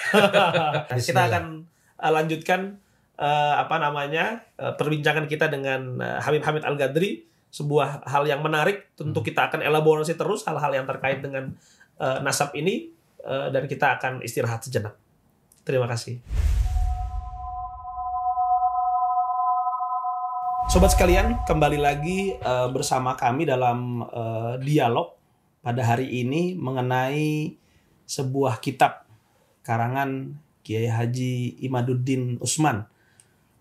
Kita akan lanjutkan uh, apa namanya uh, perbincangan kita dengan uh, Habib Hamid Al Gadri sebuah hal yang menarik tentu kita akan elaborasi terus hal-hal yang terkait dengan uh, nasab ini uh, dan kita akan istirahat sejenak terima kasih sobat sekalian kembali lagi uh, bersama kami dalam uh, dialog pada hari ini mengenai sebuah kitab karangan Kiai Haji Imaduddin Usman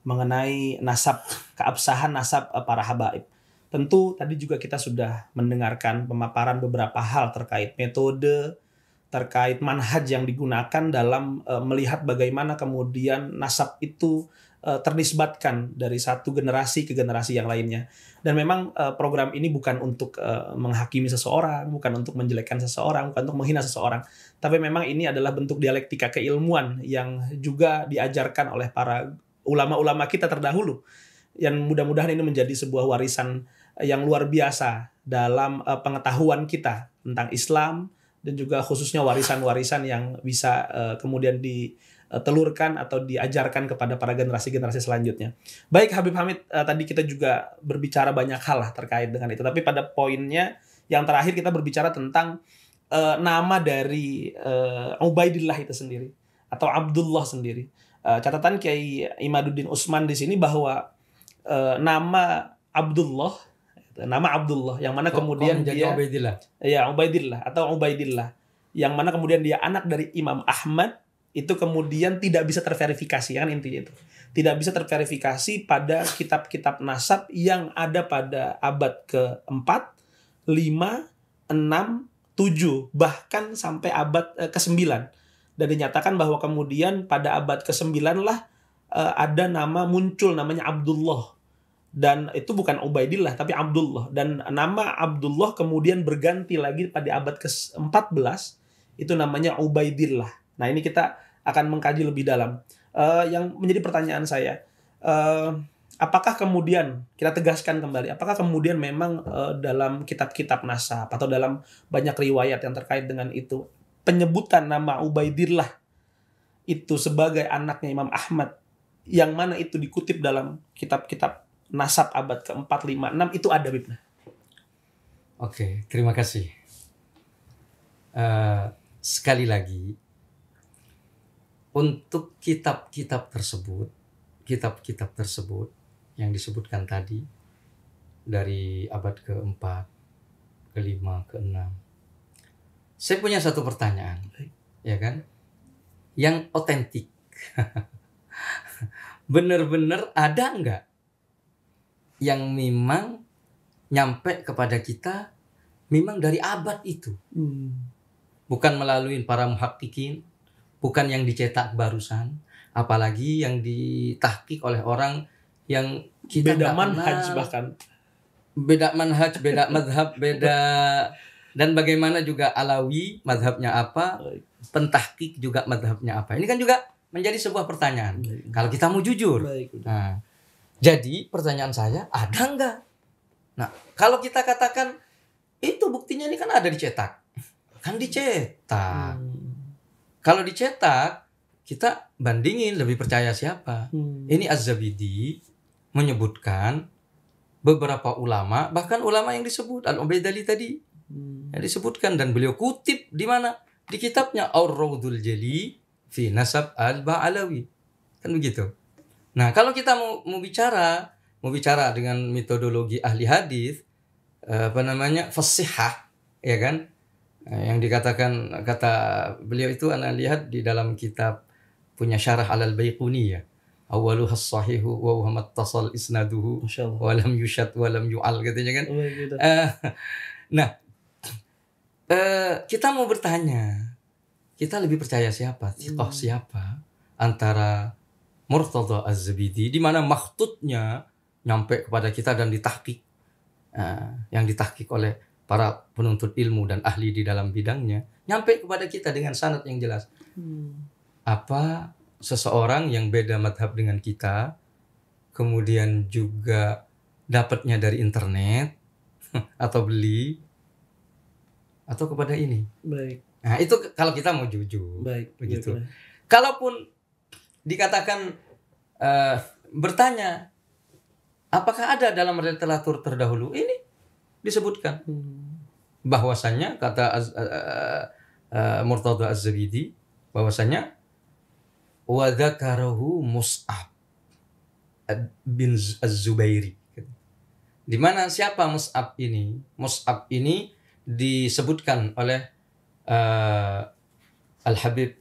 mengenai nasab keabsahan nasab eh, para habaib. Tentu tadi juga kita sudah mendengarkan pemaparan beberapa hal terkait metode, terkait manhaj yang digunakan dalam uh, melihat bagaimana kemudian nasab itu uh, ternisbatkan dari satu generasi ke generasi yang lainnya. Dan memang uh, program ini bukan untuk uh, menghakimi seseorang, bukan untuk menjelekkan seseorang, bukan untuk menghina seseorang, tapi memang ini adalah bentuk dialektika keilmuan yang juga diajarkan oleh para ulama-ulama kita terdahulu yang mudah-mudahan ini menjadi sebuah warisan eh, yang luar biasa dalam eh, pengetahuan kita tentang Islam dan juga khususnya warisan-warisan yang bisa uh, kemudian ditelurkan atau diajarkan kepada para generasi-generasi selanjutnya. Baik Habib Hamid, uh, tadi kita juga berbicara banyak hal lah terkait dengan itu, tapi pada poinnya yang terakhir kita berbicara tentang uh, nama dari uh, Ubaidillah itu sendiri atau Abdullah sendiri. Eh, catatan Kiai Imaduddin Usman di sini bahwa uh, nama Abdullah nama Abdullah yang mana kemudian dia Ubaidillah. Ya, Ubaidillah atau Ubaidillah yang mana kemudian dia anak dari Imam Ahmad itu kemudian tidak bisa terverifikasi kan intinya itu. Tidak bisa terverifikasi pada kitab-kitab nasab yang ada pada abad keempat, lima, enam, tujuh bahkan sampai abad eh, ke-9 dan dinyatakan bahwa kemudian pada abad ke-9 lah uh, ada nama muncul namanya Abdullah dan itu bukan Ubaidillah tapi Abdullah dan nama Abdullah kemudian berganti lagi pada abad ke-14 itu namanya Ubaidillah. Nah, ini kita akan mengkaji lebih dalam. Uh, yang menjadi pertanyaan saya uh, apakah kemudian kita tegaskan kembali apakah kemudian memang uh, dalam kitab-kitab nasab atau dalam banyak riwayat yang terkait dengan itu penyebutan nama Ubaidillah itu sebagai anaknya Imam Ahmad yang mana itu dikutip dalam kitab-kitab nasab abad ke-456 itu ada Bibna. Oke, terima kasih. Uh, sekali lagi untuk kitab-kitab tersebut, kitab-kitab tersebut yang disebutkan tadi dari abad ke-4, ke-5, ke-6 saya punya satu pertanyaan, ya kan? Yang otentik. Bener-bener ada nggak yang memang nyampe kepada kita memang dari abad itu? Hmm. Bukan melalui para muhakikin, bukan yang dicetak barusan, apalagi yang ditahkik oleh orang yang kita beda manhaj bahkan beda manhaj, beda madhab, beda dan bagaimana juga Alawi madhabnya apa pentahkik juga madhabnya apa ini kan juga menjadi sebuah pertanyaan Baik. kalau kita mau jujur Baik. nah jadi pertanyaan saya ada nggak nah kalau kita katakan itu buktinya ini kan ada dicetak kan dicetak hmm. kalau dicetak kita bandingin lebih percaya siapa hmm. ini Az-Zabidi menyebutkan beberapa ulama bahkan ulama yang disebut Al-Ubaidali tadi Hmm. Yang disebutkan dan beliau kutip di mana? Di kitabnya ar rawdul Jali fi Nasab Al-Ba'alawi. Kan begitu. Nah, kalau kita mau mau bicara, mau bicara dengan metodologi ahli hadis eh, apa namanya? fasihah, ya kan? Eh, yang dikatakan kata beliau itu anda lihat di dalam kitab punya syarah alal baiquni ya Awalu sahihu wa huwa tasal isnaduhu wa lam yushad wa lam yu'al katanya kan oh, uh, nah Eh, kita mau bertanya, kita lebih percaya siapa? Toh hmm. siapa? Antara Murtadha Az-Zabidi di mana maktutnya nyampe kepada kita dan ditahkik. Nah, yang ditahkik oleh para penuntut ilmu dan ahli di dalam bidangnya nyampe kepada kita dengan sanad yang jelas. Hmm. Apa seseorang yang beda madhab dengan kita kemudian juga dapatnya dari internet atau beli atau kepada ini. Baik. Nah, itu kalau kita mau jujur. Baik, begitu. Baik. Kalaupun dikatakan uh, bertanya apakah ada dalam literatur terdahulu ini disebutkan hmm. bahwasannya kata Az, uh, eh, uh, eh, Murtada Az-Zabidi bahwasannya wadakarahu Mus'ab bin Az-Zubairi. Di mana siapa Mus'ab ini? Mus'ab ini disebutkan oleh uh, eh, Al Habib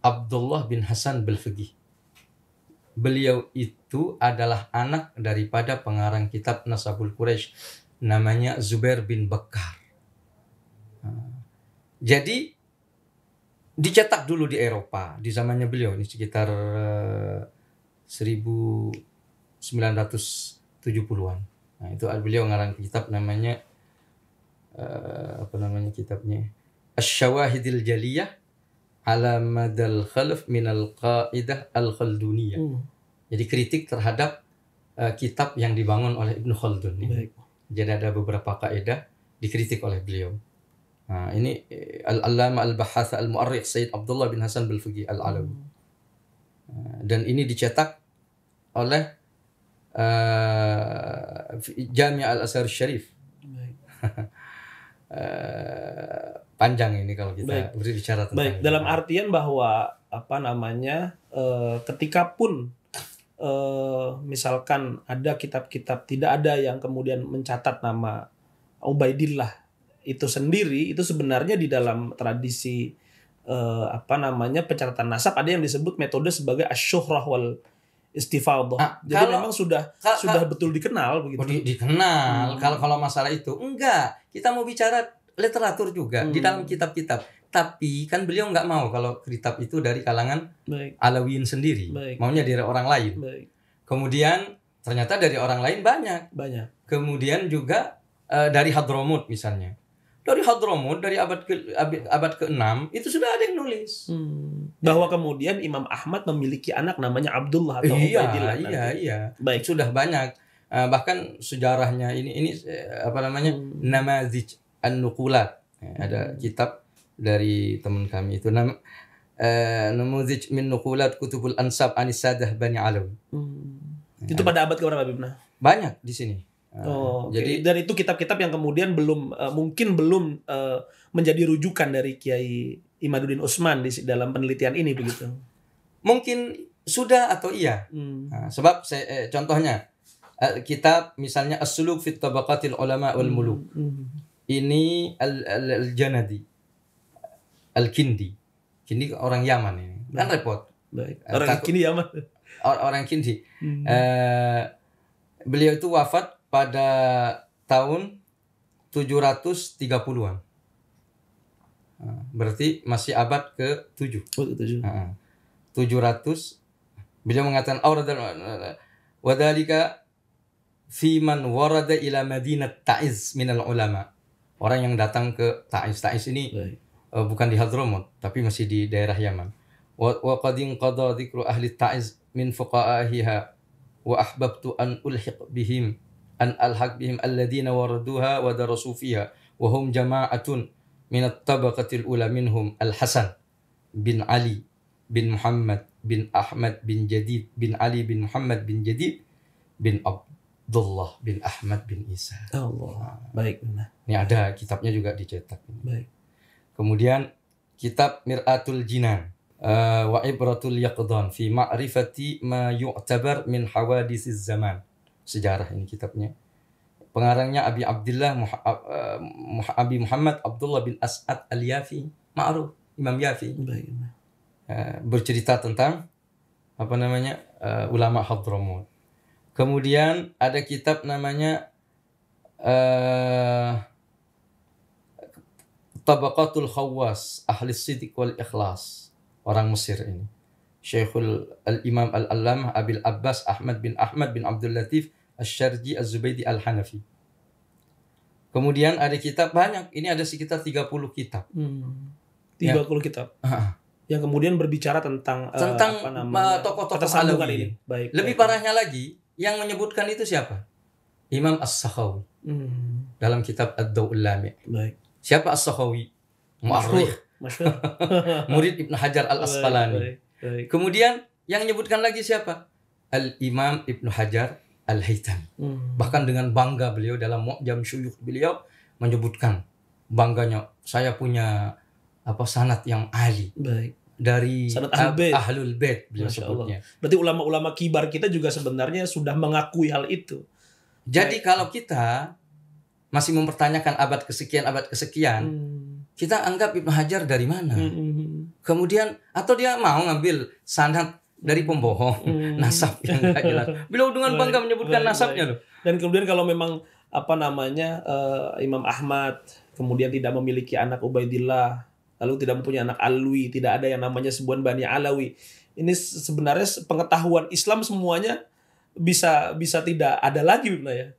Abdullah bin Hasan Belfegi. Beliau itu adalah anak daripada pengarang kitab Nasabul Quraisy namanya Zubair bin Bakar. Eh, jadi dicetak dulu di Eropa di zamannya beliau ini sekitar 1970-an. Eh, nah, itu beliau ngarang kitab namanya uh, apa namanya kitabnya Asy-Syawahidil Jaliyah ala madal min al qaidah al khalduniyah. Hmm. Jadi kritik terhadap uh, kitab yang dibangun oleh Ibnu Khaldun. Ya. Jadi ada beberapa kaidah dikritik oleh beliau. Nah, ini eh, Al-Allama al bahath Al-Mu'arrikh Sayyid Abdullah bin Hasan al-Fuji Al-Alawi. Hmm. Dan ini dicetak oleh uh, Jami al ashar Syarif. Baik. Eh, panjang ini kalau kita Baik. berbicara tentang Baik. dalam ini. artian bahwa apa namanya uh, ketika pun uh, misalkan ada kitab-kitab tidak ada yang kemudian mencatat nama Ubaidillah itu sendiri itu sebenarnya di dalam tradisi apa namanya pencatatan nasab ada yang disebut metode sebagai asyuhrah wal istifadah. Nah, Jadi kalau, memang sudah kalau, sudah kalau, betul dikenal begitu. di, dikenal. Hmm. Kalau kalau masalah itu enggak. Kita mau bicara literatur juga hmm. di dalam kitab-kitab. Tapi kan beliau nggak mau kalau kitab itu dari kalangan Baik. Alawiyin sendiri. Baik. Maunya dari orang lain. Baik. Kemudian ternyata dari orang lain banyak. Banyak. Kemudian juga uh, dari Hadromut misalnya dari Hadramut dari abad ke abad ke-6 itu sudah ada yang nulis. Hmm. Bahwa kemudian Imam Ahmad memiliki anak namanya Abdullah atau iya, Iya, iya, iya. Baik, sudah banyak eh, bahkan sejarahnya ini ini eh, apa namanya? Hmm. Namazij An-Nuqulat. Eh, ada hmm. kitab dari teman kami itu nama Namazij min Nuqulat Kutubul Ansab Anisadah Bani Alawi. Hmm. itu pada abad ke berapa, Ibnu? Banyak di sini Nah, oh, jadi dan itu kitab-kitab yang kemudian belum uh, mungkin belum uh, menjadi rujukan dari Kiai Imaduddin Usman di dalam penelitian ini begitu. Mungkin sudah atau iya. Hmm. Nah, sebab saya, eh, contohnya eh, kitab misalnya As-Suluk fit Tabaqatil Ulama wal hmm, Muluk. Hmm. Ini Al-Janadi. Al Al-Kindi. Kindi orang Yaman ini. Kan repot. Baik. Eh, orang Kindi Yaman. orang Kindi. Hmm. Eh, beliau itu wafat pada tahun 730-an. Ah, berarti masih abad ke-7. Oh, ke-7. Heeh. 700 beliau mengatakan wadalika fi man warada ila madinat Ta'iz minal ulama. Orang yang datang ke Ta'iz. Ta'iz ini uh, bukan di Hadramut tapi masih di daerah Yaman. Wa wa ahli Ta'iz min fuqa'iha wa ahbabtu an ulhiq bihim an alhaq bihim alladhina waraduha wa darasu fiha wa hum jama'atun min at-tabaqatil ula minhum al-Hasan bin Ali bin Muhammad bin Ahmad bin Jadid bin Ali bin Muhammad bin Jadid bin Abdullah bin Ahmad bin Isa. Allah. Ah. Baik. Ini ada kitabnya juga dicetak. Baik. Kemudian kitab Mir'atul Jinan uh, wa Ibratul Yaqdan fi ma'rifati ma yu'tabar min hawadisiz zaman sejarah ini kitabnya. Pengarangnya Abi Abdullah eh, muh Abi Muhammad Abdullah bin As'ad Al-Yafi, ma'ruf Imam Yafi. Baik. Eh, bercerita tentang apa namanya? Uh, ulama Hadramaut. Kemudian ada kitab namanya uh, Tabaqatul Khawas Ahli Siddiq wal Ikhlas orang Mesir ini Syekhul Al-Imam Al-Allamah Abil Abbas Ahmad bin Ahmad bin Abdul Latif Asy-Syarji az zubaidi Al-Hanafi. Kemudian ada kitab banyak, ini ada sekitar 30 kitab. Hmm. 30 ya. kitab. Uh yang kemudian berbicara tentang eh, tentang uh, tokoh-tokoh Alawi ini. Baik. Lebih baik. parahnya lagi, yang menyebutkan itu siapa? Imam As-Sakhawi. Hmm. Dalam kitab Ad-Daul Lami. Baik. Siapa As-Sakhawi? Mu'arrikh. Murid Ibn Hajar Al-Asqalani. Kemudian yang menyebutkan lagi siapa? Al-Imam Ibn Hajar Al-Haytham. Hmm. Bahkan dengan bangga beliau dalam Mu'jam Syuyuk beliau menyebutkan bangganya saya punya apa sanat yang ahli. Baik. Dari sanat ahlul bait. Ahlul bait beliau sebutnya. Berarti ulama-ulama kibar kita juga sebenarnya sudah mengakui hal itu. Jadi Baik. kalau kita masih mempertanyakan abad kesekian abad kesekian, hmm. kita anggap Ibnu Hajar dari mana? Hmm. hmm, hmm. Kemudian atau dia mau ngambil sanat dari pembohong, hmm. nasab yang gak jelas. Beliau dengan bangga menyebutkan baik, nasabnya baik. loh. Dan kemudian kalau memang apa namanya uh, Imam Ahmad kemudian tidak memiliki anak Ubaidillah, lalu tidak mempunyai anak Alwi, tidak ada yang namanya sebuah Bani Alawi. Ini sebenarnya pengetahuan Islam semuanya bisa bisa tidak ada lagi Bibna ya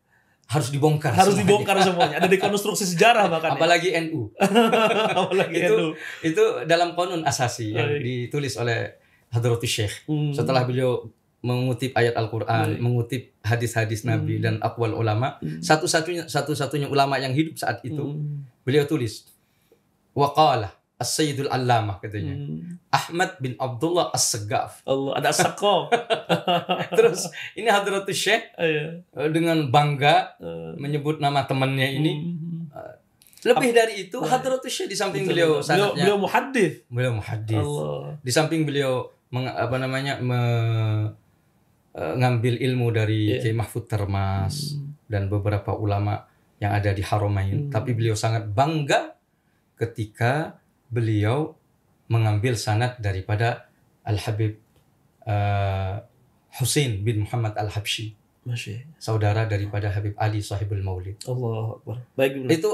harus dibongkar harus semuanya. dibongkar semuanya ada dekonstruksi sejarah bahkan ya. apalagi NU apalagi itu NU. itu dalam konon asasi yang ditulis oleh Hadratus Syekh. Hmm. Setelah beliau mengutip ayat Al-Qur'an, hmm. mengutip hadis-hadis hmm. Nabi dan akwal ulama, hmm. satu-satunya satu-satunya ulama yang hidup saat itu, hmm. beliau tulis waqala As-Sayyidul Allamah katanya. Hmm. Ahmad bin Abdullah As-Segaf. Allah, ada as Terus ini Hadratus Syekh ah, iya. e, dengan bangga uh. menyebut nama temannya ini. Hmm. hmm, hmm. E, lebih dari itu, nah, Hadratus di samping beliau Beliau, beliau muhaddis. Beliau muhaddis. Di samping beliau meng, apa namanya me, uh, ilmu dari yeah. Kiai Mahfud Termas hmm. dan beberapa ulama yang ada di Haromain, Hmm. Tapi beliau sangat bangga ketika beliau mengambil sanad daripada Al Habib uh, e, Husin bin Muhammad Al Habshi Saudara daripada Habib Ali Sahibul Maulid. Allah Akbar. Baik. Benar. Itu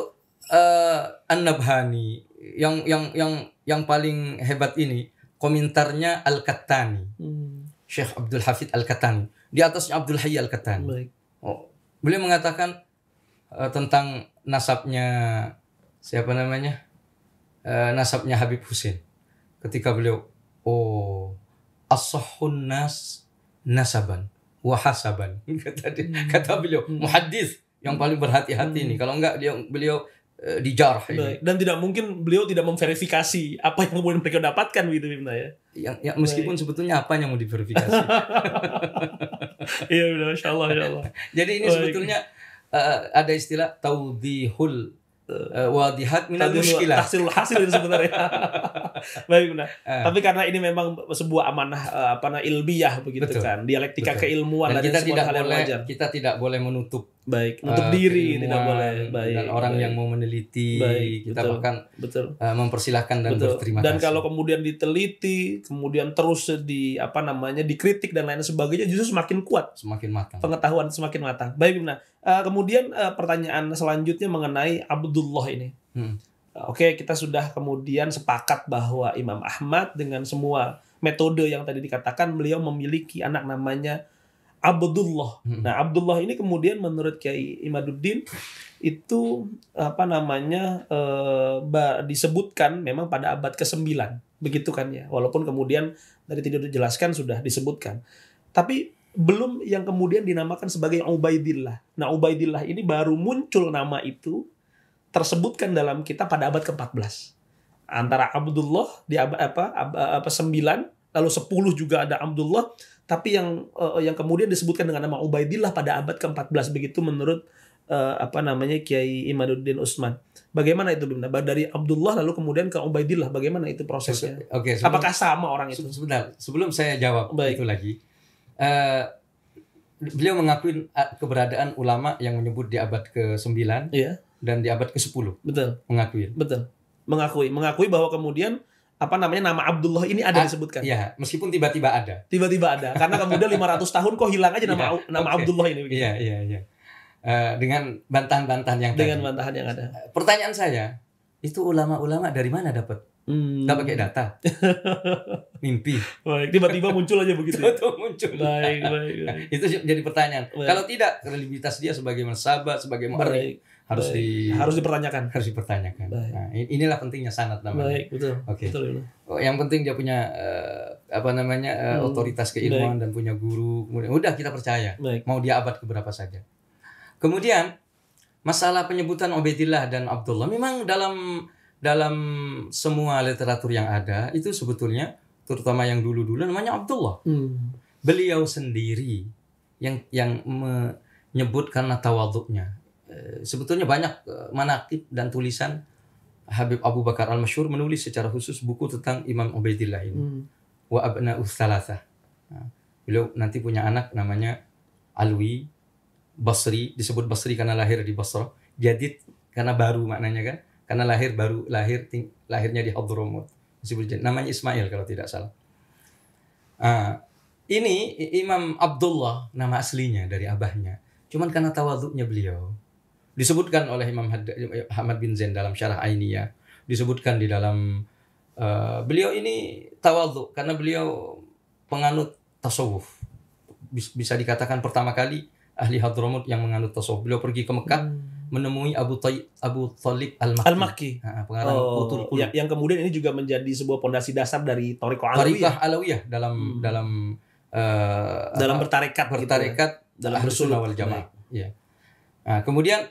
uh, An-Nabhani yang yang yang yang paling hebat ini komentarnya al Katani, Hmm. Syekh Abdul Hafid al Katani, Di atasnya Abdul Hayy Al-Kattani. Oh, beliau mengatakan uh, tentang nasabnya siapa namanya? Uh, nasabnya Habib Husin. Ketika beliau oh asahun nas nasaban wa hasaban kata hmm. kata beliau hmm. muhaddis yang paling berhati-hati hmm. nih kalau enggak dia beliau Eh, dijarah ini. Dan tidak mungkin beliau tidak memverifikasi apa yang kemudian mereka dapatkan gitu Bimna ya. Yang, yang meskipun Baik. sebetulnya apa yang mau diverifikasi. Iya bimna insya Allah, insya Allah. Jadi ini Baik. sebetulnya uh, ada istilah taudihul uh, eh, wadihat minal muskilah. Tahsilul hasil sebenarnya. Baik benar. Uh. Tapi karena ini memang sebuah amanah uh, apa namanya ilmiah begitu Betul. kan, dialektika Betul. keilmuan dan, dan kita tidak hal boleh wajar. kita tidak boleh menutup baik untuk uh, diri tidak boleh baik dan orang baik. yang mau meneliti baik, kita betul, bahkan betul uh, mempersilahkan dan betul. berterima dan kasih kalau kemudian diteliti kemudian terus di apa namanya dikritik dan lain sebagainya justru semakin kuat semakin matang pengetahuan semakin matang baik benar Uh, kemudian uh, pertanyaan selanjutnya mengenai Abdullah ini. Hmm. Eh, oke, okay, kita sudah kemudian sepakat bahwa Imam Ahmad dengan semua metode yang tadi dikatakan beliau memiliki anak namanya Abdullah. Hmm. Nah, Abdullah ini kemudian menurut Kiai Imaduddin itu apa namanya e, disebutkan memang pada abad ke-9 begitu kan ya walaupun kemudian dari tidak dijelaskan sudah disebutkan tapi belum yang kemudian dinamakan sebagai Ubaidillah. Nah, Ubaidillah ini baru muncul nama itu tersebutkan dalam kita pada abad ke-14. Antara Abdullah di abad apa, Abad, apa 9 lalu 10 juga ada Abdullah, tapi yang uh, yang kemudian disebutkan dengan nama Ubaidillah pada abad ke-14 begitu menurut uh, apa namanya Kiai Imaduddin Usman. Bagaimana itu benar? Dari Abdullah lalu kemudian ke Ubaidillah, bagaimana itu prosesnya? Oke, sebelum, apakah sama orang itu? Sebentar, sebelum saya jawab Baik. itu lagi Eh, beliau mengakui eh, keberadaan ulama yang menyebut di abad ke-9 iya. dan di abad ke-10. Betul. Mengakui. Betul. Mengakui, mengakui bahwa kemudian apa namanya nama Abdullah ini ada A ah, disebutkan. Iya, meskipun tiba-tiba ada. Tiba-tiba ada karena kemudian 500 tahun kok hilang aja nama iya. nama okay. Abdullah ini Iya, iya, iya. Uh, dengan bantahan-bantahan yang dengan tadi. bantahan yang ada. Pertanyaan saya, itu ulama-ulama dari mana dapat Hmm. Gak pakai data. Mimpi. Baik, tiba-tiba muncul aja begitu. Ya? Tiba-tiba muncul. Baik, baik, baik. Itu jadi pertanyaan. Baik. Kalau tidak, kredibilitas dia sebagai sahabat, sebagai mu'arif harus di harus dipertanyakan. Harus dipertanyakan. Baik. Nah, inilah pentingnya sanat namanya. Baik, betul. Oke. Okay. Betul, ya. yang penting dia punya uh, apa namanya uh, hmm. otoritas keilmuan baik. dan punya guru. Kemudian udah kita percaya. Baik. Mau dia abad berapa saja. Kemudian masalah penyebutan Obedillah dan Abdullah memang dalam dalam semua literatur yang ada itu sebetulnya terutama yang dulu-dulu namanya Abdullah. Hmm. Beliau sendiri yang yang menyebut karena tawaduknya. Eh, sebetulnya banyak eh, manakib dan tulisan Habib Abu Bakar Al-Masyur menulis secara khusus buku tentang Imam Ubaidillah ini. Hmm. Wa abna nah, beliau nanti punya anak namanya Alwi Basri, disebut Basri karena lahir di Basra. Jadid karena baru maknanya kan karena lahir baru lahir ting, lahirnya di Hadramut namanya Ismail kalau tidak salah uh, ini Imam Abdullah nama aslinya dari abahnya cuman karena tawaduknya beliau disebutkan oleh Imam Ahmad bin Zain dalam Syarah Ainiyah disebutkan di dalam uh, beliau ini tawaduk karena beliau penganut tasawuf bisa dikatakan pertama kali ahli Hadramut yang menganut tasawuf beliau pergi ke Mekah hmm menemui Abu Thalib Abu Talib Al-Makki. Al-Makki. Nah, pengarang oh, Utul Qulub. Yang, yang kemudian ini juga menjadi sebuah pondasi dasar dari Thariqah Alawiyah. Alawiyah dalam hmm. dalam uh, dalam bertarekat bertarekat gitu, ya. dalam bersunah wal jamaah. Ya. Nah, kemudian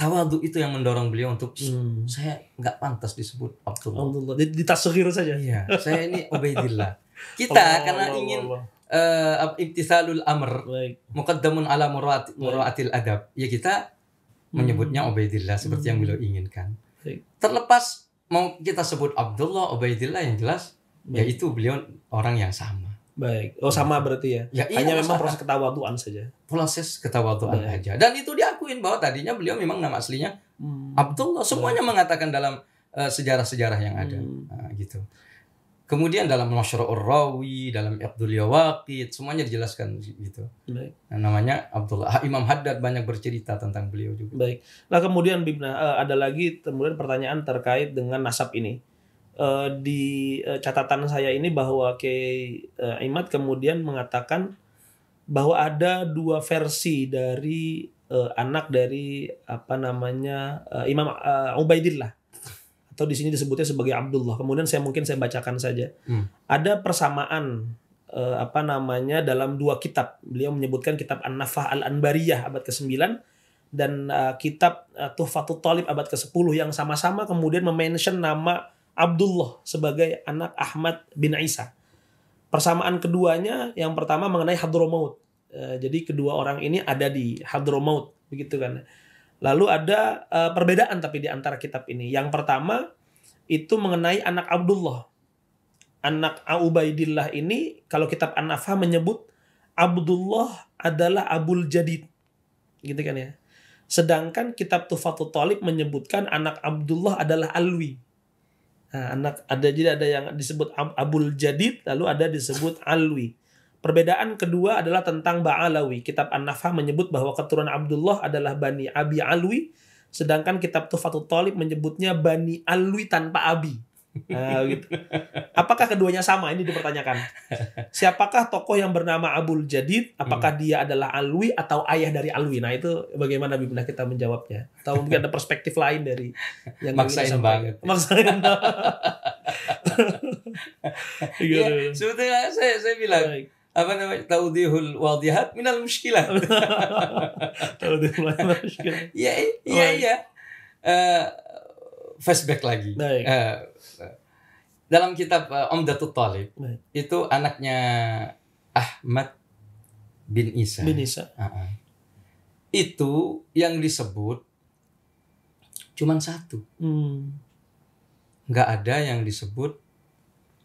tawadu itu yang mendorong beliau untuk hmm. saya nggak pantas disebut Abdullah. Abdullah. Ditasghir saja. Iya, saya ini Ubaidillah. Kita Allah, karena Allah, ingin Allah. Uh, eh, ibtisalul amr Baik. muqaddamun ala muratil adab. Ya kita menyebutnya hmm. Ubaidillah seperti hmm. yang beliau inginkan. Terlepas mau kita sebut Abdullah, Ubaidillah yang jelas Baik. yaitu beliau orang yang sama. Baik. Oh sama nah. berarti ya. ya Hanya iya, memang sama. proses ketawaduan saja. Proses ketawaduan Baik. aja. Dan itu diakuin bahwa tadinya beliau memang nama aslinya hmm. Abdullah. Semuanya Baik. mengatakan dalam eh, sejarah-sejarah uh, yang ada. Hmm. Nah, gitu. Kemudian dalam Masyarakat Rawi, dalam Abdul Yawakid, semuanya dijelaskan gitu. Baik. Nah, namanya Abdullah Imam Haddad banyak bercerita tentang beliau juga. Baik. Nah, kemudian Bibna eh, ada lagi kemudian pertanyaan terkait dengan nasab ini. Eh, di eh, catatan saya ini bahwa Kiai Imad kemudian mengatakan bahwa ada dua versi dari anak dari apa namanya Imam Ubaidillah atau di sini disebutnya sebagai Abdullah. Kemudian saya mungkin saya bacakan saja. Hmm. Ada persamaan eh, apa namanya dalam dua kitab. Beliau menyebutkan kitab An-Nafah Al-Anbariyah abad ke-9 dan eh, kitab uh, Tuhfatul Talib abad ke-10 yang sama-sama kemudian memention nama Abdullah sebagai anak Ahmad bin Isa. Persamaan keduanya yang pertama mengenai Hadramaut. jadi kedua orang ini ada di Hadramaut begitu kan. Lalu ada uh, perbedaan tapi di antara kitab ini. Yang pertama itu mengenai anak Abdullah. Anak Ubaidillah ini kalau kitab An-Nafah menyebut Abdullah adalah Abul Jadid. Gitu kan ya. Sedangkan kitab Tufatul Talib menyebutkan anak Abdullah adalah Alwi. Nah, anak ada jadi ada yang disebut Abul Jadid lalu ada disebut Alwi. Perbedaan kedua adalah tentang Ba'alawi. Kitab An-Nafah menyebut bahwa keturunan Abdullah adalah Bani Abi Alwi, sedangkan kitab Tufatul Talib menyebutnya Bani Alwi tanpa Abi. Nah, gitu. Apakah keduanya sama? Ini dipertanyakan. Siapakah tokoh yang bernama Abul Jadid? Apakah hmm. dia adalah Alwi atau ayah dari Alwi? Nah, itu bagaimana Bibna kita menjawabnya? Atau mungkin ada perspektif lain dari yang Maksain banget. Maksain banget. ya, sebetulnya saya, saya bilang, apa namanya taudihul wadihat minal muskilah taudihul muskilah ya iya oh, iya uh, flashback lagi Baik. Uh, dalam kitab uh, eh, Omdatul Talib Baik. itu anaknya Ahmad bin Isa bin Isa uh -uh. itu yang disebut cuman satu hmm. nggak ada yang disebut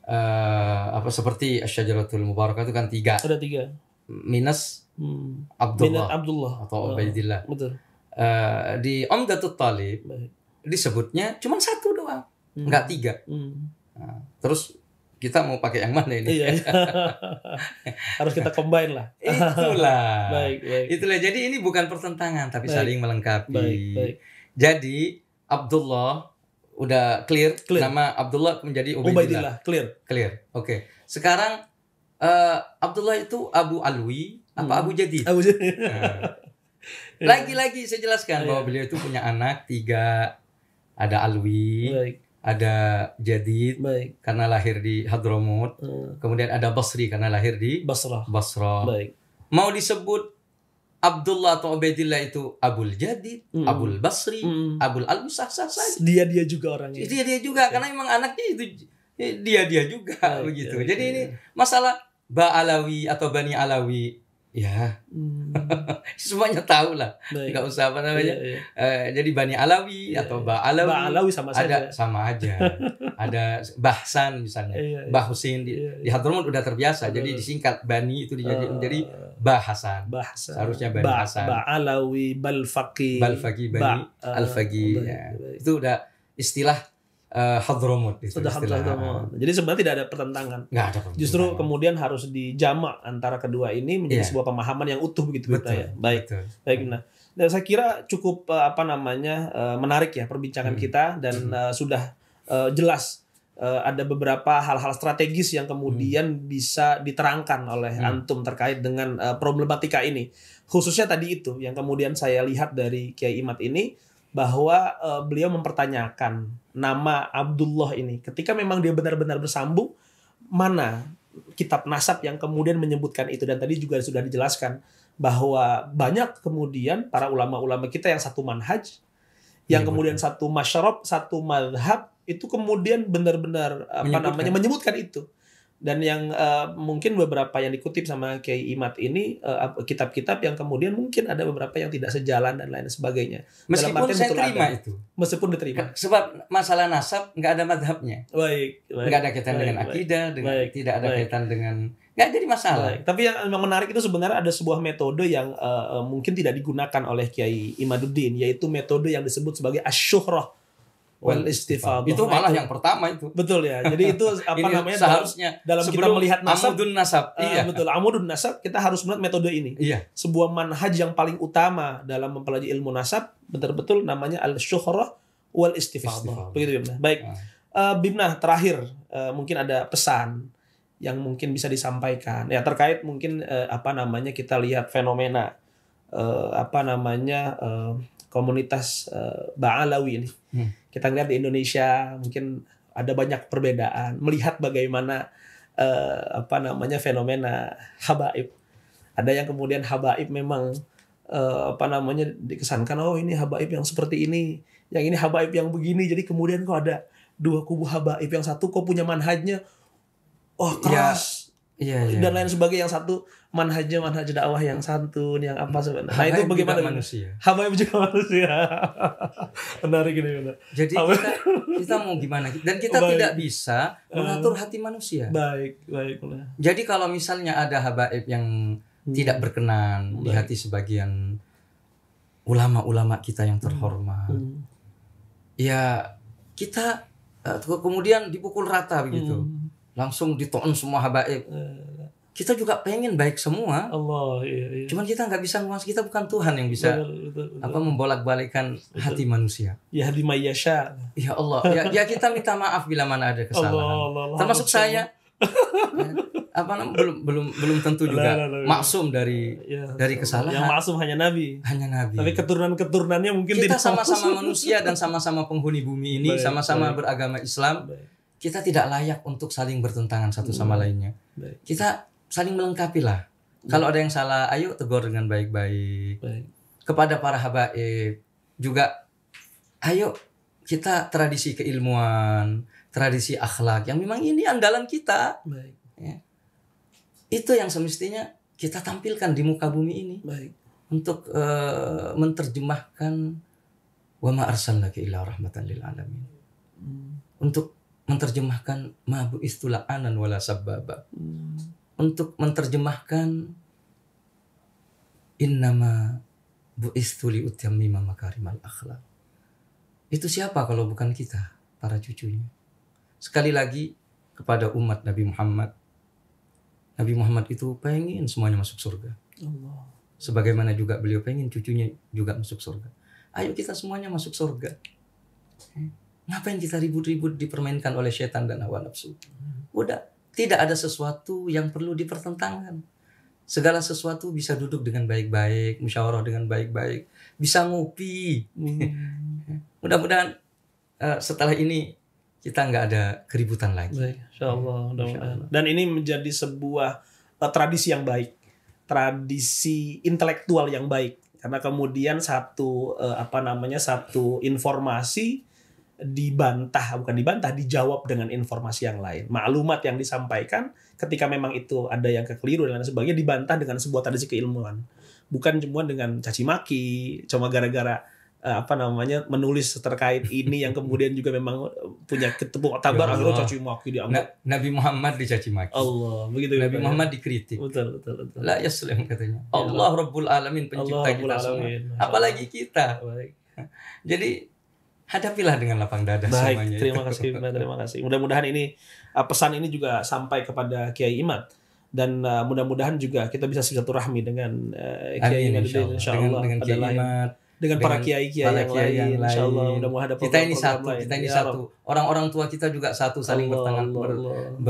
uh, apa seperti asyajaratul mubarakah itu kan tiga. Ada tiga. Minus hmm. Abdullah. Minus Abdullah atau ah, Ubaidillah. betul. Uh, di Omdatul Talib disebutnya cuma satu doang, hmm. nggak tiga. Hmm. Nah, terus kita mau pakai yang mana ini? iya. Harus kita combine lah. Itulah. baik, baik. Itulah. Jadi ini bukan pertentangan tapi baik. saling melengkapi. Baik, baik. Jadi Abdullah udah clear, clear. nama Abdullah menjadi Ubaidillah. Ubaidillah clear. Clear. Oke. Okay. Sekarang uh, Abdullah itu Abu Alwi apa hmm. Abu Jadi? Abu Jadi. Nah. Iya. Lagi-lagi saya jelaskan oh, bahwa beliau itu punya anak tiga, ada Alwi, Baik. ada Jadid Baik. karena lahir di Hadramut, hmm. kemudian ada Basri karena lahir di Basrah. Basrah. Baik. Mau disebut Abdullah atau Ubaidillah itu Abul Jadi, mm. Abul Basri, mm. Abul Al sah sah Dia dia juga orangnya. Dia dia juga okay. karena memang anaknya itu eh, dia dia juga begitu. Okay. Jadi ini masalah Baalawi atau Bani Alawi Ya, hmm. semuanya tahu lah. Baik. Nggak usah apa namanya. Iya, iya. Uh, jadi Bani Alawi iya, atau iya. Ba Alawi, ba Alawi sama ada saja. sama aja. ada Bahsan misalnya, iya, iya. Bah Husin di, iya, iya. di Hadramut udah terbiasa. Iya. Jadi disingkat Bani itu dijadi uh, menjadi Bahasan. Bahasan. harusnya Bani ba, Hasan. Ba Alawi, Balfaqi, Balfaqi Bani ba, uh, eh, Alfaqi. Ya. Itu udah istilah uh, itu sudah Jadi sebenarnya tidak ada pertentangan. Nggak ada pertentangan. Justru kemudian harus dijama antara kedua ini menjadi yeah. sebuah pemahaman yang utuh begitu kita ya. Baik. Betul. Baik nah. Dan saya kira cukup eh, apa namanya eh, menarik ya perbincangan hmm. kita dan hmm. sudah jelas ada beberapa hal-hal strategis yang kemudian hmm. bisa diterangkan oleh hmm. antum terkait dengan problematika ini. Khususnya tadi itu yang kemudian saya lihat dari Kiai Imat ini bahwa uh, beliau mempertanyakan nama Abdullah ini. Ketika memang dia benar-benar bersambung, mana kitab nasab yang kemudian menyebutkan itu dan tadi juga sudah dijelaskan bahwa banyak kemudian para ulama-ulama kita yang satu manhaj yang ya, kemudian betul. satu masyarab, satu madhab itu kemudian benar-benar apa namanya menyebutkan itu dan yang uh, mungkin beberapa yang dikutip sama Kiai Imat ini eh, kitab-kitab uh, yang kemudian mungkin ada beberapa yang tidak sejalan dan lain sebagainya. Meskipun saya terima ada. itu. Meskipun diterima. Sebab masalah nasab nggak ada madhabnya. Baik. baik nggak ada kaitan baik, dengan baik, dengan baik, tidak ada baik. kaitan dengan nggak jadi masalah. Baik. Tapi yang menarik itu sebenarnya ada sebuah metode yang uh, mungkin tidak digunakan oleh Kiai Imaduddin, yaitu metode yang disebut sebagai asyuhrah Well istifadah. Itu malah yang pertama itu. Betul ya. Jadi itu apa namanya seharusnya dalam, dalam kita melihat nasab. Amudun nasab. Uh, iya. Betul. Amudun nasab kita harus melihat metode ini. Iya. Sebuah manhaj yang paling utama dalam mempelajari ilmu nasab betul-betul namanya al-syuhrah wal istifadah. Begitu ya. Baik. Uh, ah. eh, Bimnah terakhir uh, mungkin ada pesan yang mungkin bisa disampaikan ya terkait mungkin uh, apa namanya kita lihat fenomena uh, apa namanya uh, komunitas uh, Ba'alawi ini. Hmm kita lihat di Indonesia mungkin ada banyak perbedaan melihat bagaimana eh, apa namanya fenomena habaib ada yang kemudian habaib memang eh, apa namanya dikesankan oh ini habaib yang seperti ini yang ini habaib yang begini jadi kemudian kok ada dua kubu habaib yang satu kok punya manhajnya oh keras ya Iya, dan iya. lain sebagainya yang satu manhajnya manhaj dakwah yang santun yang apa sebenarnya. Nah, itu bagaimana juga manusia. Habaib juga manusia. Menarik ini benar. Jadi kita kita mau gimana? Dan kita baik. tidak bisa eh. mengatur hati manusia. Baik, baik. Jadi kalau misalnya ada habaib yang hmm. tidak berkenan baik. di hati sebagian ulama-ulama kita yang hmm. terhormat. Hmm. Ya, kita eh, kemudian dipukul rata begitu. Hmm langsung diton semua habaib. Eh. Kita juga pengen baik semua. Allah, iya, iya. Cuman kita nggak bisa menguasai kita bukan Tuhan yang bisa betul, betul, betul. apa membolak-balikan hati manusia. Ya lima yasha. Ya Allah, ya, ya kita minta maaf bila mana ada kesalahan. Allah, Allah, Allah, Termasuk Allah. saya. ya, apa namanya belum belum belum tentu juga nah, nah, nah, maksum dari ya, dari ya. kesalahan. Yang maksum hanya nabi. Hanya nabi. Tapi keturunan-keturunannya mungkin kita sama-sama manusia dan sama-sama penghuni bumi ini, sama-sama beragama Islam. Baik kita tidak layak untuk saling bertentangan satu sama hmm. lainnya. Baik. Kita saling melengkapi lah. Hmm. Kalau ada yang salah, ayo tegur dengan baik-baik. Kepada para habaib juga, ayo kita tradisi keilmuan, tradisi akhlak yang memang ini andalan kita. Baik. Ya. Itu yang semestinya kita tampilkan di muka bumi ini. Baik. Untuk uh, menerjemahkan wa ma arsalnaka illa rahmatan lil alamin. Hmm. Untuk menterjemahkan mabuk istilah anan wala sababa. Hmm. Untuk menterjemahkan innama bu istuli mama makarimal akhlak. Itu siapa kalau bukan kita, para cucunya. Sekali lagi kepada umat Nabi Muhammad. Nabi Muhammad itu pengen semuanya masuk surga. Sebagaimana juga beliau pengen cucunya juga masuk surga. Ayo kita semuanya masuk surga. Hmm. Ngapain kita ribut-ribut dipermainkan oleh setan dan hawa nafsu? Udah, tidak ada sesuatu yang perlu dipertentangkan. Segala sesuatu bisa duduk dengan baik-baik, musyawarah dengan baik-baik, bisa ngopi. Hmm. Mudah-mudahan uh, setelah ini kita nggak ada keributan lagi. Baik, insya Allah, insya Allah. Dan ini menjadi sebuah uh, tradisi yang baik, tradisi intelektual yang baik karena kemudian satu uh, apa namanya satu informasi dibantah bukan dibantah dijawab dengan informasi yang lain maklumat yang disampaikan ketika memang itu ada yang kekeliruan dan lain sebagainya dibantah dengan sebuah tradisi keilmuan bukan cuma dengan caci maki cuma gara-gara eh, apa namanya menulis terkait ini yang kemudian juga memang eh, punya ketemu tabar ya akhirnya caci maki dianggap Nabi Muhammad dicaci maki Allah begitu Nabi Muhammad dikritik betul betul betul ya sulaim katanya Allah, Allah Rabbul Alamin pencipta kita semua apalagi kita Baik. jadi hadapilah dengan lapang dada Baik, semuanya. Terima itu. kasih, terima kasih. Mudah-mudahan ini uh, pesan ini juga sampai kepada Kiai Imat dan uh, mudah-mudahan juga kita bisa silaturahmi dengan uh, Kiai Imat insyaallah insya dengan, dengan Kiai Imat dengan para kiai-kiai yang, kiai lain, yang lain. Insya Allah mudah-mudahan ada kita ini satu, lain. kita ini ya, satu. Orang-orang tua kita juga satu saling Allah, bertangan Allah, ber, iya.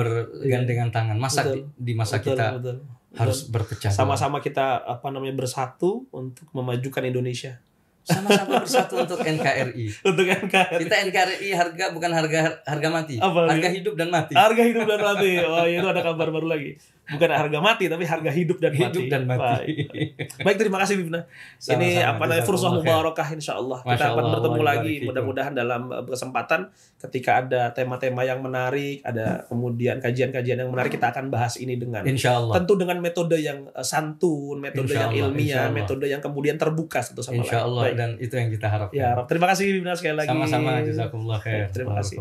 bergandengan yeah. tangan. Masa betul, di, di masa betul, kita betul, betul. harus berpecah. Sama-sama kita apa namanya bersatu untuk memajukan Indonesia. Sama-sama bersatu untuk NKRI. Untuk NKRI. Kita NKRI harga bukan harga harga mati. Apa harga hidup dan mati. Harga hidup dan mati. oh, iya, itu ada kabar baru lagi bukan harga mati tapi harga hidup dan hidup mati. dan mati. Baik. Baik terima kasih Bibna. ini apa namanya fursah mubarakah insyaallah. Masya kita akan bertemu Allah, lagi mudah-mudahan dalam eh, kesempatan ketika ada tema-tema yang menarik, ada kemudian kajian-kajian yang menarik kita akan bahas ini dengan Allah. Tentu dengan metode yang eh, santun, metode insya yang ilmiah, metode yang kemudian terbuka satu sama insya Allah, Baik. dan itu yang kita harapkan. Ya, terima kasih Bibna sekali lagi. Sama-sama jazakumullah khair. Terima kasih.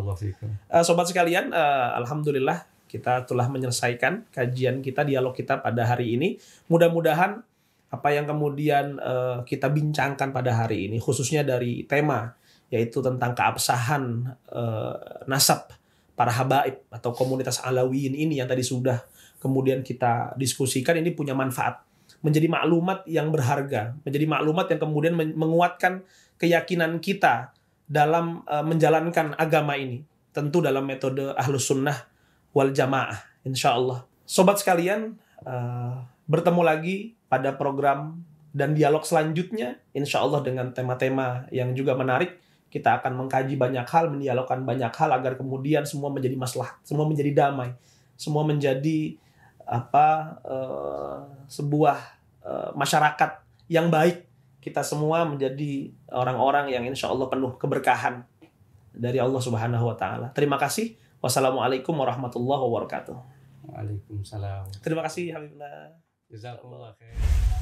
Eh, sobat sekalian, alhamdulillah kita telah menyelesaikan kajian kita, dialog kita pada hari ini. Mudah-mudahan apa yang kemudian uh, kita bincangkan pada hari ini, khususnya dari tema yaitu tentang keabsahan uh, nasab para habaib atau komunitas alawiyin ini yang tadi sudah kemudian kita diskusikan ini punya manfaat menjadi maklumat yang berharga, menjadi maklumat yang kemudian menguatkan keyakinan kita dalam eh, menjalankan agama ini. Tentu dalam metode ahlus sunnah wal jamaah insya Allah. Sobat sekalian, uh, bertemu lagi pada program dan dialog selanjutnya insya Allah dengan tema-tema yang juga menarik. Kita akan mengkaji banyak hal, mendialogkan banyak hal agar kemudian semua menjadi masalah, semua menjadi damai, semua menjadi apa uh, sebuah uh, masyarakat yang baik kita semua menjadi orang-orang yang insya Allah penuh keberkahan dari Allah Subhanahu wa Ta'ala. Terima kasih. Wassalamualaikum warahmatullahi wabarakatuh. Waalaikumsalam. Terima kasih Habibullah. Jazakumullah khair.